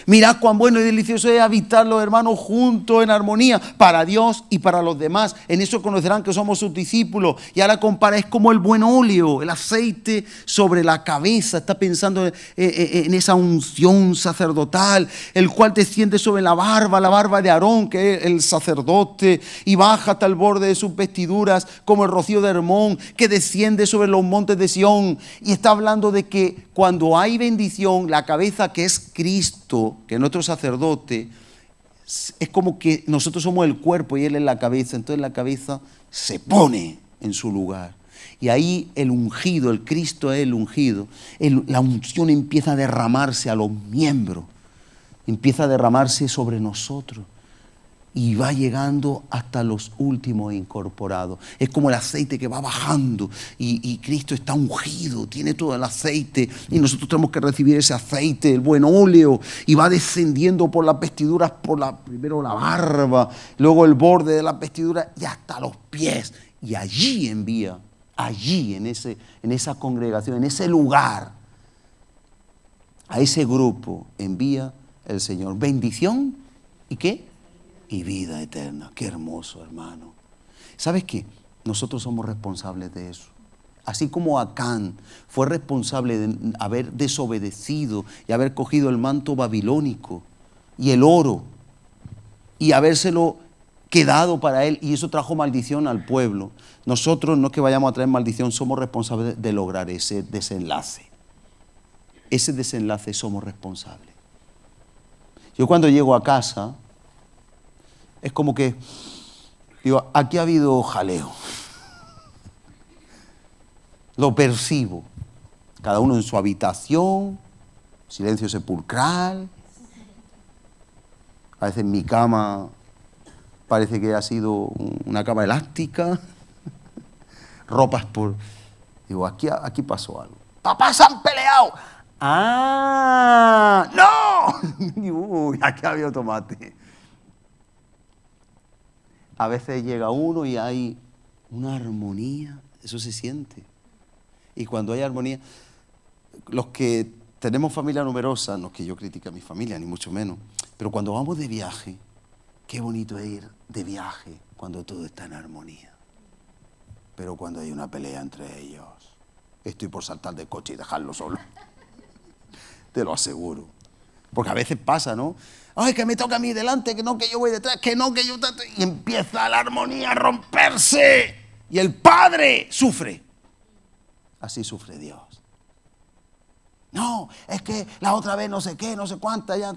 Mirad cuán bueno y delicioso es habitar los hermanos juntos en armonía para Dios y para los demás. En eso conocerán que somos sus discípulos. Y ahora compara, es como el buen óleo, el aceite sobre la cabeza. Está pensando eh, eh, eh, en, esa unción sacerdotal, el cual desciende sobre la barba, la barba de Aarón, que es el sacerdote, y baja hasta el borde de sus vestiduras, como el rocío de Hermón, que desciende sobre los montes de Sión. Y está hablando de que cuando hay bendición, la cabeza que es Cristo, que nuestro sacerdote, es como que nosotros somos el cuerpo y Él es la cabeza, entonces la cabeza se pone en su lugar. Y ahí el ungido, el Cristo es el ungido, la unción empieza a derramarse a los miembros, empieza a derramarse sobre nosotros y va llegando hasta los últimos incorporados. Es como el aceite que va bajando y, Cristo está ungido, tiene todo el aceite y nosotros tenemos que recibir ese aceite, el buen óleo, y va descendiendo por las vestiduras, por la, primero la barba, luego el borde de las vestiduras y hasta los pies. Y allí envía, allí en, ese, en esa congregación, en ese lugar, a ese grupo envía el Señor bendición y qué? y vida eterna. Qué hermoso, hermano. ¿Sabes qué? Nosotros somos responsables de eso. Así como Acán fue responsable de haber desobedecido y haber cogido el manto babilónico y el oro y habérselo quedado para él y eso trajo maldición al pueblo. Nosotros no es que vayamos a traer maldición, somos responsables de lograr ese desenlace. Ese desenlace somos responsables. Yo cuando llego a casa, es como que, digo, aquí ha habido jaleo. Lo percibo. Cada uno en su habitación, silencio sepulcral. A veces mi cama parece que ha sido una cama elástica, ropas por... Digo, aquí, aquí pasó algo. ¡Papás han peleado! ¡Ah! ¡No! Uy, aquí habido tomate a veces llega uno y hay una armonía, eso se siente. Y cuando hay armonía, los que tenemos familia numerosa, no es que yo critique a mi familia, ni mucho menos, pero cuando vamos de viaje, qué bonito es ir de viaje cuando todo está en armonía. Pero cuando hay una pelea entre ellos, estoy por saltar del coche y dejarlo solo. Te lo aseguro. Porque a veces pasa, ¿no? Ay, que me toca a mí delante, que no, que yo voy detrás, que no, que yo... Y empieza la armonía a romperse. Y el Padre sufre. Así sufre Dios. No, es que la otra vez no sé qué, no sé cuánta, ya,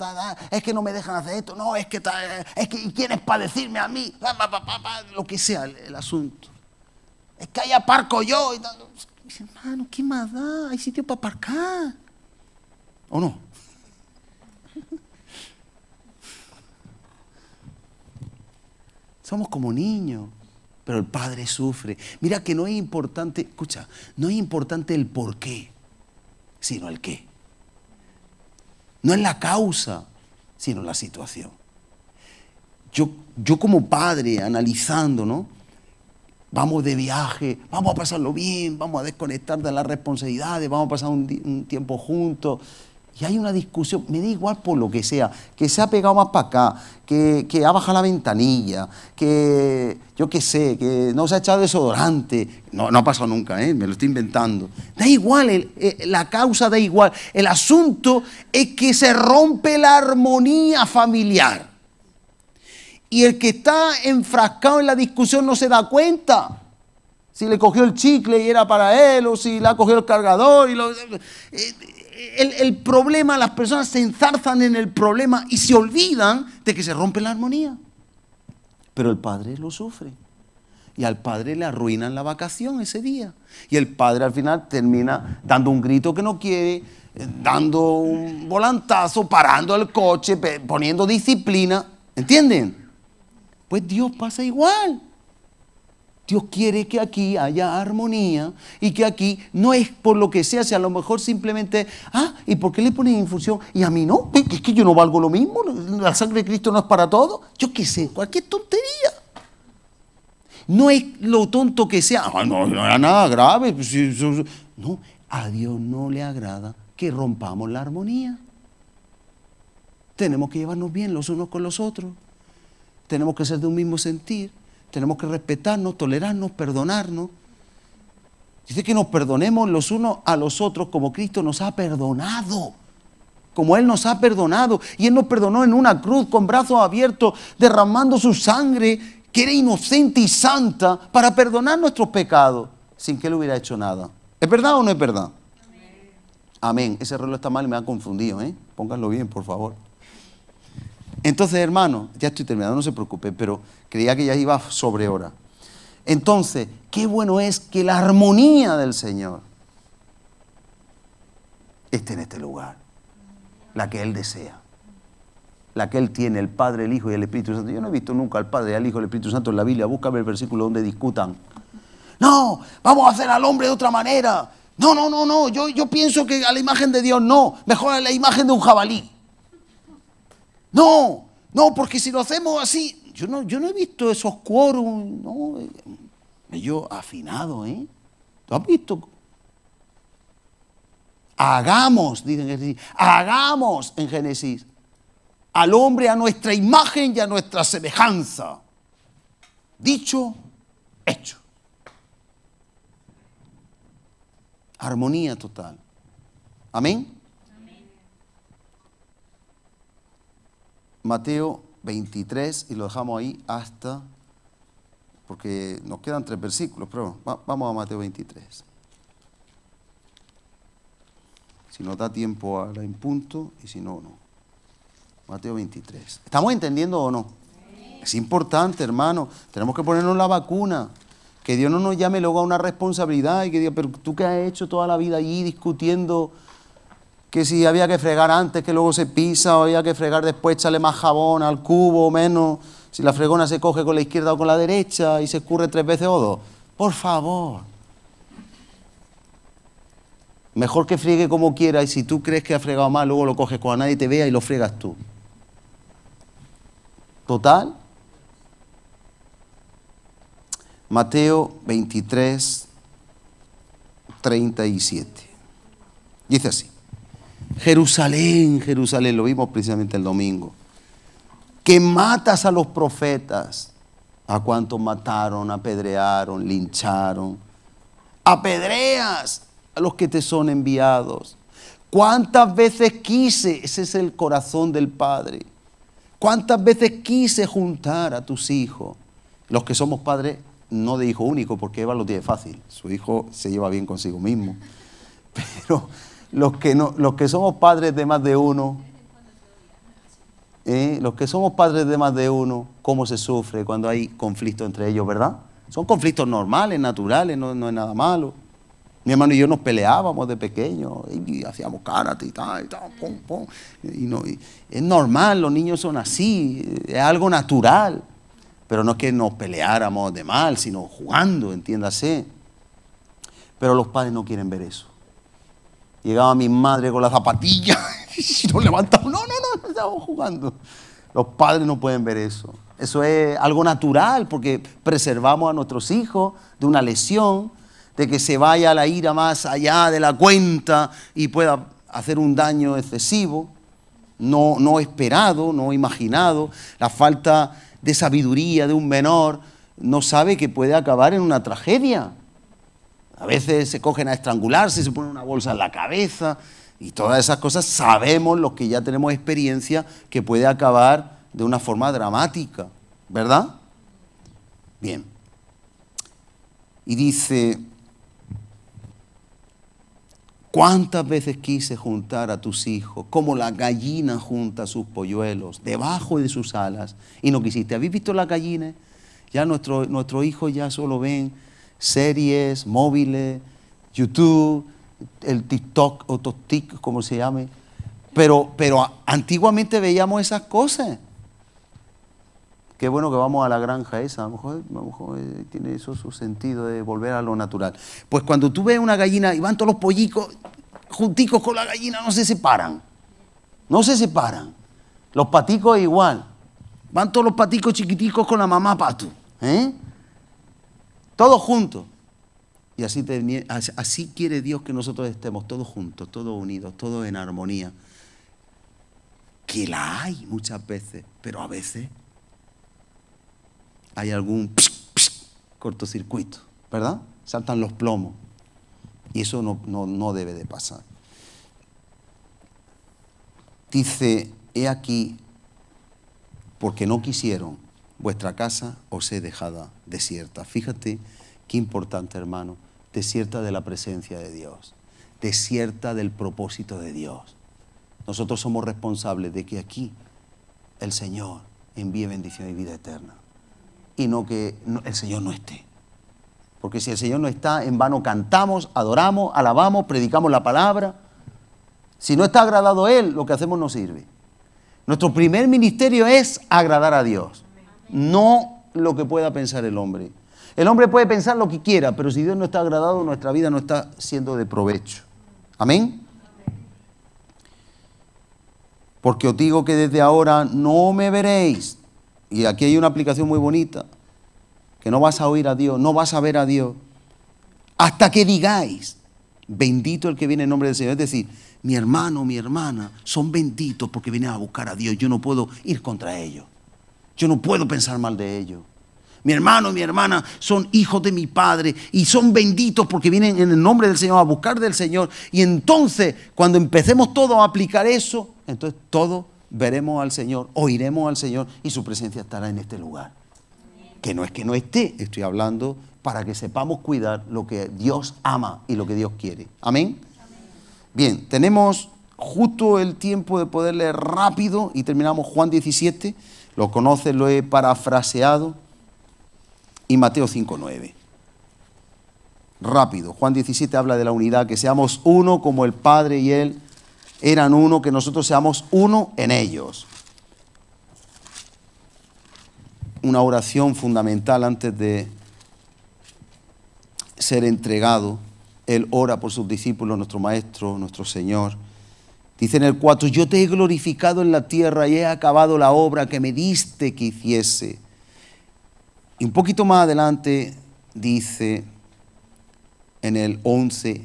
es que no me dejan hacer esto, no, es que, es que ¿y quién es para decirme a mí? Lo que sea el, asunto. Es que ahí aparco yo. Y Dice, hermano, ¿qué más da? Hay sitio para aparcar. ¿O no? Somos como niños, pero el padre sufre. Mira que no es importante, escucha, no es importante el por qué, sino el qué. No es la causa, sino la situación. Yo, yo como padre, analizando, ¿no? Vamos de viaje, vamos a pasarlo bien, vamos a desconectar de las responsabilidades, vamos a pasar un tiempo juntos y hay una discusión, me da igual por lo que sea, que se ha pegado más para acá, que, ha bajado la ventanilla, que yo qué sé, que no se ha echado desodorante. No, no ha pasado nunca, ¿eh? me lo estoy inventando. Da igual, la causa da igual. El asunto es que se rompe la armonía familiar. Y el que está enfrascado en la discusión no se da cuenta si le cogió el chicle y era para él, o si le ha cogido el cargador. Y lo, eh, el, problema, las personas se enzarzan en el problema y se olvidan de que se rompe la armonía. Pero el padre lo sufre. Y al padre le arruinan la vacación ese día. Y el padre al final termina dando un grito que no quiere, eh, dando un volantazo, parando el coche, poniendo disciplina. ¿Entienden? Pues Dios pasa igual. Dios quiere que aquí haya armonía y que aquí no es por lo que sea, si a lo mejor simplemente, ah, ¿y por qué le ponen infusión? Y a mí no, es que yo no valgo lo mismo, la sangre de Cristo no es para todo, yo qué sé, cualquier tontería. No es lo tonto que sea, ah, no, no era nada grave, pues, no, a Dios no le agrada que rompamos la armonía. Tenemos que llevarnos bien los unos con los otros, tenemos que ser de un mismo sentir tenemos que respetarnos, tolerarnos, perdonarnos. Dice que nos perdonemos los unos a los otros como Cristo nos ha perdonado, como Él nos ha perdonado. Y Él nos perdonó en una cruz con brazos abiertos, derramando su sangre, que era inocente y santa, para perdonar nuestros pecados, sin que Él hubiera hecho nada. ¿Es verdad o no es verdad? Amén. Ese reloj está mal y me ha confundido, ¿eh? Pónganlo bien, por favor. Entonces, hermano, ya estoy terminado, no se preocupe, pero creía que ya iba sobre hora. Entonces, qué bueno es que la armonía del Señor esté en este lugar, la que Él desea, la que Él tiene, el Padre, el Hijo y el Espíritu Santo. Yo no he visto nunca al Padre, al Hijo y al Espíritu Santo en la Biblia. Búscame el versículo donde discutan. No, vamos a hacer al hombre de otra manera. No, no, no, no. Yo, yo pienso que a la imagen de Dios no. Mejor a la imagen de un jabalí. No, no, porque si lo hacemos así, yo no, yo no he visto esos quórum, no, eh, yo afinado, ¿eh? ¿Tú has visto? Hagamos, dicen en Génesis, hagamos en Génesis al hombre a nuestra imagen y a nuestra semejanza. Dicho, hecho. Armonía total. Amén. Mateo 23 y lo dejamos ahí hasta, porque nos quedan tres versículos, pero vamos a Mateo 23. Si no da tiempo a la impunto y si no, no. Mateo 23. ¿Estamos entendiendo o no? Es importante, hermano. Tenemos que ponernos la vacuna. Que Dios no nos llame luego a una responsabilidad y que diga, pero tú que has hecho toda la vida allí discutiendo que si había que fregar antes, que luego se pisa, o había que fregar después, echarle más jabón al cubo o menos, si la fregona se coge con la izquierda o con la derecha y se escurre tres veces o dos. Por favor. Mejor que friegue como quiera y si tú crees que ha fregado mal, luego lo coges cuando nadie te vea y lo fregas tú. Total. Mateo 23, 37. Dice así. Jerusalén, Jerusalén, lo vimos precisamente el domingo, que matas a los profetas, a cuántos mataron, apedrearon, lincharon, apedreas a los que te son enviados. ¿Cuántas veces quise, ese es el corazón del Padre, cuántas veces quise juntar a tus hijos, los que somos padres, no de hijo único, porque Eva lo tiene fácil, su hijo se lleva bien consigo mismo, pero los que, no, los que somos padres de más de uno, ¿eh? los que somos padres de más de uno, cómo se sufre cuando hay conflicto entre ellos, ¿verdad? Son conflictos normales, naturales, no, es nada malo. Mi hermano y yo nos peleábamos de pequeño y hacíamos karate y tal, y tal, pum, pum. es normal, los niños son así, es algo natural. Pero no es que nos peleáramos de mal, sino jugando, entiéndase. Pero los padres no quieren ver eso. Llegaba mi madre con la zapatilla y nos levantamos. No, no, no, estamos jugando. Los padres no pueden ver eso. Eso es algo natural porque preservamos a nuestros hijos de una lesión, de que se vaya la ira más allá de la cuenta y pueda hacer un daño excesivo, no, no esperado, no imaginado. La falta de sabiduría de un menor no sabe que puede acabar en una tragedia. A veces se cogen a estrangularse, se ponen una bolsa en la cabeza y todas esas cosas sabemos los que ya tenemos experiencia que puede acabar de una forma dramática, ¿verdad? Bien. Y dice, ¿Cuántas veces quise juntar a tus hijos, como la gallina junta sus polluelos, debajo de sus alas, y no quisiste? ¿Habéis visto las gallinas? Ya nuestro hijo ya solo ven series, móviles, YouTube, el TikTok o TikTok, como se llame. Pero, pero antiguamente veíamos esas cosas. Qué bueno que vamos a la granja esa, a lo mejor, eh, tiene eso su sentido de volver a lo natural. Pues cuando tú ves una gallina y van todos los pollicos junticos con la gallina, no se separan. No se separan. Los paticos igual. Van todos los paticos chiquiticos con la mamá pato. ¿eh? todos juntos. Y así, quiere Dios que nosotros estemos todos juntos, todos unidos, todos en armonía. Que la hay muchas veces, pero a veces hay algún cortocircuito, ¿verdad? Saltan los plomos. Y eso no debe de pasar. Dice, he aquí, porque no quisieron vuestra casa os he dejada desierta. Fíjate qué importante, hermano, desierta de la presencia de Dios, desierta del propósito de Dios. Nosotros somos responsables de que aquí el Señor envíe bendición y vida eterna y no que el Señor no esté. Porque si el Señor no está, en vano cantamos, adoramos, alabamos, predicamos la palabra. Si no está agradado Él, lo que hacemos no sirve. Nuestro primer ministerio es agradar a Dios no lo que pueda pensar el hombre. El hombre puede pensar lo que quiera, pero si Dios no está agradado, nuestra vida no está siendo de provecho. Amén. Porque os digo que desde ahora no me veréis. Y aquí hay una aplicación muy bonita, que no vas a oír a Dios, no vas a ver a Dios, hasta que digáis, bendito el que viene en nombre del Señor. Es decir, mi hermano, mi hermana, son benditos porque vienen a buscar a Dios. Yo no puedo ir contra ellos. Yo no puedo pensar mal de ellos. Mi hermano y mi hermana son hijos de mi Padre y son benditos porque vienen en el nombre del Señor a buscar del Señor. Y entonces, cuando empecemos todos a aplicar eso, entonces todos veremos al Señor, oiremos al Señor y su presencia estará en este lugar. Que no es que no esté, estoy hablando para que sepamos cuidar lo que Dios ama y lo que Dios quiere. Amén. Bien, tenemos justo el tiempo de poder leer rápido y terminamos Juan 17. Lo conoces, lo he parafraseado. Y Mateo 5.9. Rápido. Juan 17 habla de la unidad, que seamos uno como el Padre y Él eran uno, que nosotros seamos uno en ellos. Una oración fundamental antes de ser entregado. Él ora por sus discípulos, nuestro Maestro, nuestro Señor. Dice en el 4, yo te he glorificado en la tierra y he acabado la obra que me diste que hiciese. Y un poquito más adelante dice en el 11,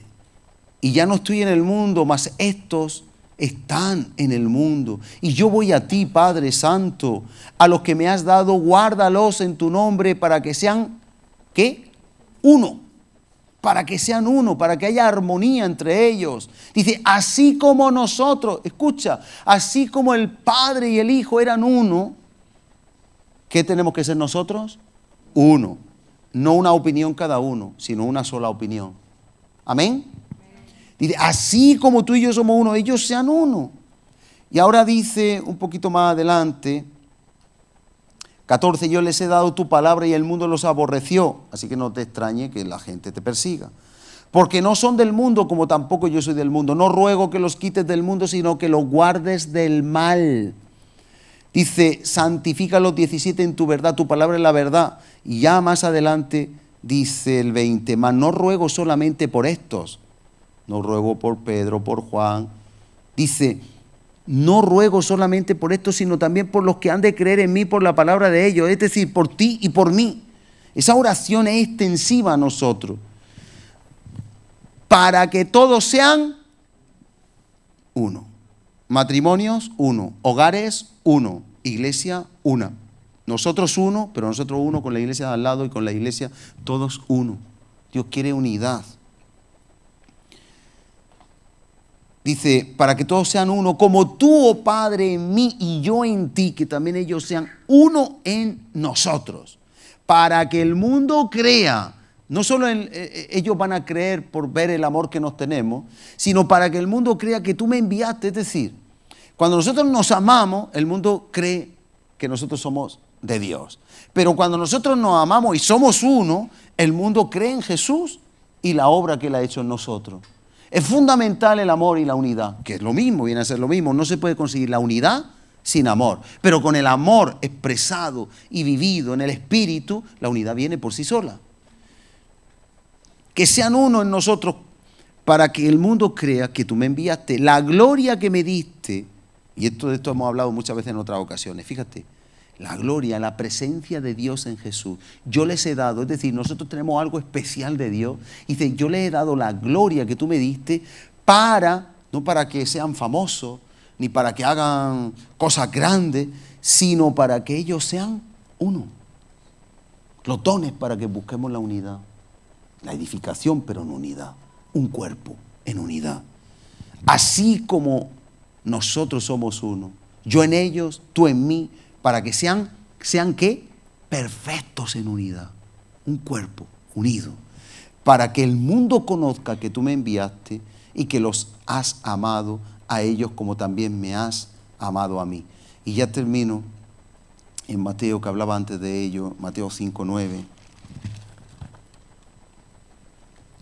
y ya no estoy en el mundo, mas estos están en el mundo. Y yo voy a ti, Padre Santo, a los que me has dado, guárdalos en tu nombre para que sean, ¿qué? Uno para que sean uno, para que haya armonía entre ellos. Dice, así como nosotros, escucha, así como el Padre y el Hijo eran uno, ¿qué tenemos que ser nosotros? Uno. No una opinión cada uno, sino una sola opinión. Amén. Dice, así como tú y yo somos uno, ellos sean uno. Y ahora dice un poquito más adelante, 14, yo les he dado tu palabra y el mundo los aborreció, así que no te extrañe que la gente te persiga. Porque no son del mundo como tampoco yo soy del mundo. No ruego que los quites del mundo, sino que los guardes del mal. Dice, santifica los 17 en tu verdad, tu palabra es la verdad. Y ya más adelante dice el 20, mas no ruego solamente por estos, no ruego por Pedro, por Juan. Dice, no ruego solamente por esto, sino también por los que han de creer en mí por la palabra de ellos, es decir, por ti y por mí. Esa oración es extensiva a nosotros. Para que todos sean uno. Matrimonios, uno. Hogares, uno. Iglesia, una. Nosotros uno, pero nosotros uno con la iglesia al lado y con la iglesia, todos uno. Dios quiere unidad. Dice, para que todos sean uno, como tú, oh Padre, en mí y yo en ti, que también ellos sean uno en nosotros. Para que el mundo crea, no solo eh, eh, ellos van a creer por ver el amor que nos tenemos, sino para que el mundo crea que tú me enviaste. Es decir, cuando nosotros nos amamos, el mundo cree que nosotros somos de Dios. Pero cuando nosotros nos amamos y somos uno, el mundo cree en Jesús y la obra que Él ha hecho en nosotros. Es fundamental el amor y la unidad, que es lo mismo, viene a ser lo mismo. No se puede conseguir la unidad sin amor, pero con el amor expresado y vivido en el espíritu, la unidad viene por sí sola. Que sean uno en nosotros para que el mundo crea que tú me enviaste la gloria que me diste. Y esto de esto hemos hablado muchas veces en otras ocasiones. Fíjate, la gloria, la presencia de Dios en Jesús. Yo les he dado, es decir, nosotros tenemos algo especial de Dios. Dice, yo les he dado la gloria que tú me diste para, no para que sean famosos, ni para que hagan cosas grandes, sino para que ellos sean uno. Los para que busquemos la unidad, la edificación, pero en unidad, un cuerpo en unidad. Así como nosotros somos uno, yo en ellos, tú en mí, para que sean, sean qué? Perfectos en unidad, un cuerpo unido, para que el mundo conozca que tú me enviaste y que los has amado a ellos como también me has amado a mí. Y ya termino en Mateo, que hablaba antes de ello, Mateo 5,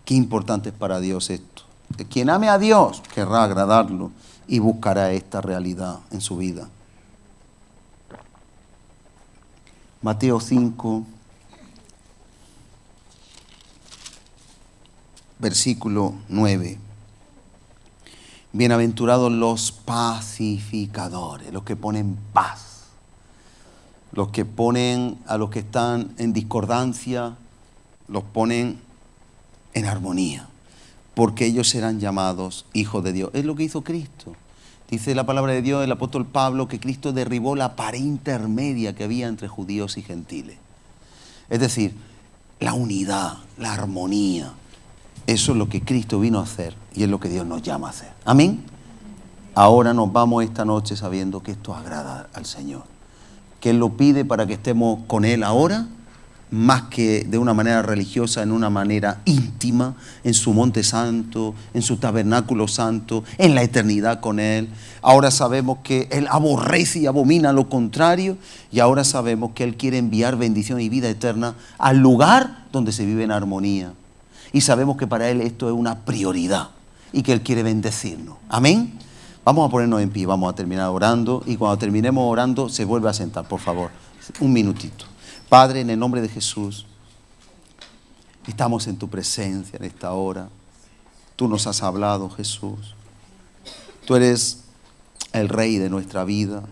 Qué importante es para Dios esto. Quien ame a Dios querrá agradarlo y buscará esta realidad en su vida. Mateo 5, versículo 9. Bienaventurados los pacificadores, los que ponen paz, los que ponen a los que están en discordancia, los ponen en armonía, porque ellos serán llamados hijos de Dios. Es lo que hizo Cristo. Dice la palabra de Dios el apóstol Pablo que Cristo derribó la pared intermedia que había entre judíos y gentiles. Es decir, la unidad, la armonía. Eso es lo que Cristo vino a hacer y es lo que Dios nos llama a hacer. Amén. Ahora nos vamos esta noche sabiendo que esto agrada al Señor. Que Él lo pide para que estemos con Él ahora más que de una manera religiosa, en una manera íntima, en su monte santo, en su tabernáculo santo, en la eternidad con Él. Ahora sabemos que Él aborrece y abomina lo contrario y ahora sabemos que Él quiere enviar bendición y vida eterna al lugar donde se vive en armonía. Y sabemos que para Él esto es una prioridad y que Él quiere bendecirnos. Amén. Vamos a ponernos en pie, vamos a terminar orando y cuando terminemos orando se vuelve a sentar, por favor. Un minutito. Padre, en el nombre de Jesús, estamos en tu presencia en esta hora. Tú nos has hablado, Jesús. Tú eres el rey de nuestra vida.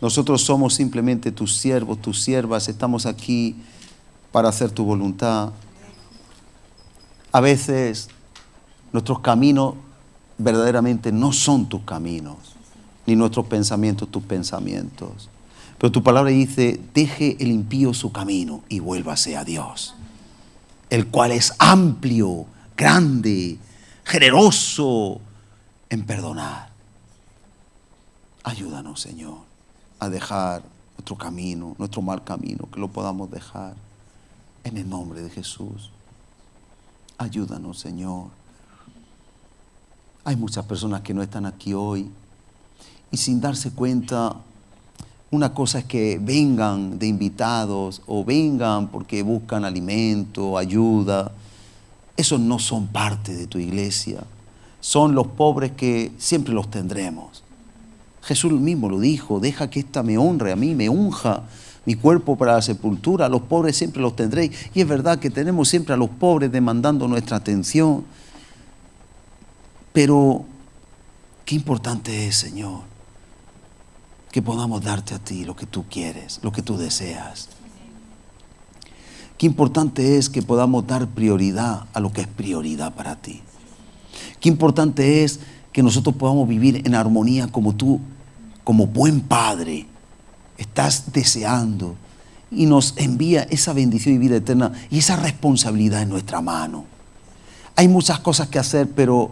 Nosotros somos simplemente tus siervos, tus siervas. Estamos aquí para hacer tu voluntad. A veces nuestros caminos verdaderamente no son tus caminos, ni nuestros pensamientos tus pensamientos. Pero tu palabra dice, deje el impío su camino y vuélvase a Dios, el cual es amplio, grande, generoso en perdonar. Ayúdanos, Señor, a dejar nuestro camino, nuestro mal camino, que lo podamos dejar en el nombre de Jesús. Ayúdanos, Señor. Hay muchas personas que no están aquí hoy y sin darse cuenta una cosa es que vengan de invitados o vengan porque buscan alimento, ayuda. Esos no son parte de tu iglesia. Son los pobres que siempre los tendremos. Jesús mismo lo dijo, deja que esta me honre a mí, me unja mi cuerpo para la sepultura, los pobres siempre los tendréis. Y es verdad que tenemos siempre a los pobres demandando nuestra atención. Pero qué importante es, Señor, que podamos darte a ti lo que tú quieres, lo que tú deseas. Qué importante es que podamos dar prioridad a lo que es prioridad para ti. Qué importante es que nosotros podamos vivir en armonía como tú, como buen padre, estás deseando y nos envía esa bendición y vida eterna y esa responsabilidad en nuestra mano. Hay muchas cosas que hacer, pero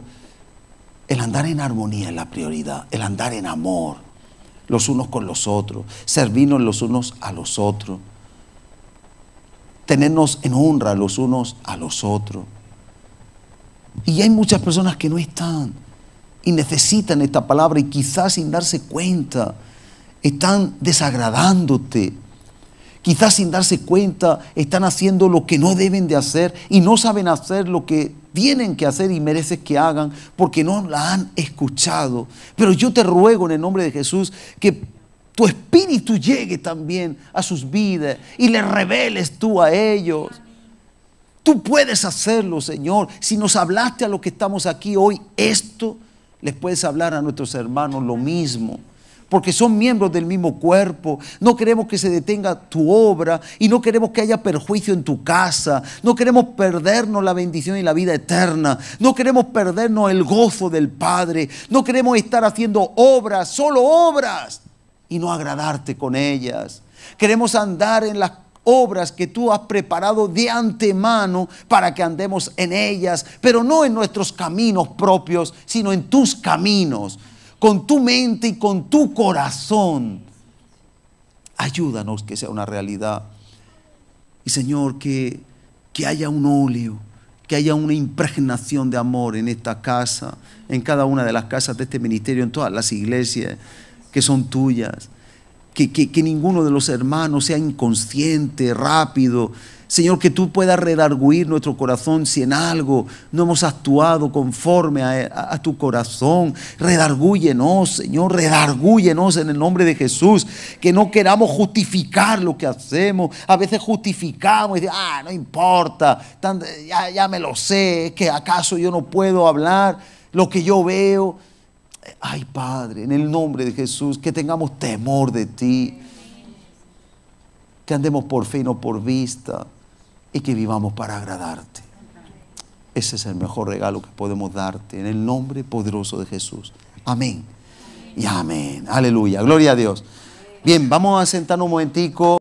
el andar en armonía es la prioridad, el andar en amor, los unos con los otros, servirnos los unos a los otros, tenernos en honra los unos a los otros. Y hay muchas personas que no están y necesitan esta palabra y quizás sin darse cuenta están desagradándote. Quizás sin darse cuenta están haciendo lo que no deben de hacer y no saben hacer lo que tienen que hacer y mereces que hagan porque no la han escuchado. Pero yo te ruego en el nombre de Jesús que tu espíritu llegue también a sus vidas y le reveles tú a ellos. Tú puedes hacerlo, Señor. Si nos hablaste a los que estamos aquí hoy, esto les puedes hablar a nuestros hermanos lo mismo porque son miembros del mismo cuerpo. No queremos que se detenga tu obra y no queremos que haya perjuicio en tu casa. No queremos perdernos la bendición y la vida eterna. No queremos perdernos el gozo del Padre. No queremos estar haciendo obras, solo obras, y no agradarte con ellas. Queremos andar en las obras que tú has preparado de antemano para que andemos en ellas, pero no en nuestros caminos propios, sino en tus caminos con tu mente y con tu corazón. Ayúdanos que sea una realidad. Y Señor, que, que haya un óleo, que haya una impregnación de amor en esta casa, en cada una de las casas de este ministerio, en todas las iglesias que son tuyas. Que, que, que ninguno de los hermanos sea inconsciente, rápido, Señor, que tú puedas redarguir nuestro corazón si en algo no hemos actuado conforme a, tu corazón. Redargúyenos, Señor, redargúyenos en el nombre de Jesús. Que no queramos justificar lo que hacemos. A veces justificamos y decimos, ah, no importa, ya, ya me lo sé, que acaso yo no puedo hablar lo que yo veo. Ay, Padre, en el nombre de Jesús, que tengamos temor de ti. Que andemos por fe y no por vista y que vivamos para agradarte. Ese es el mejor regalo que podemos darte en el nombre poderoso de Jesús. Amén. Y amén. Aleluya. Gloria a Dios. Bien, vamos a sentarnos un momentico.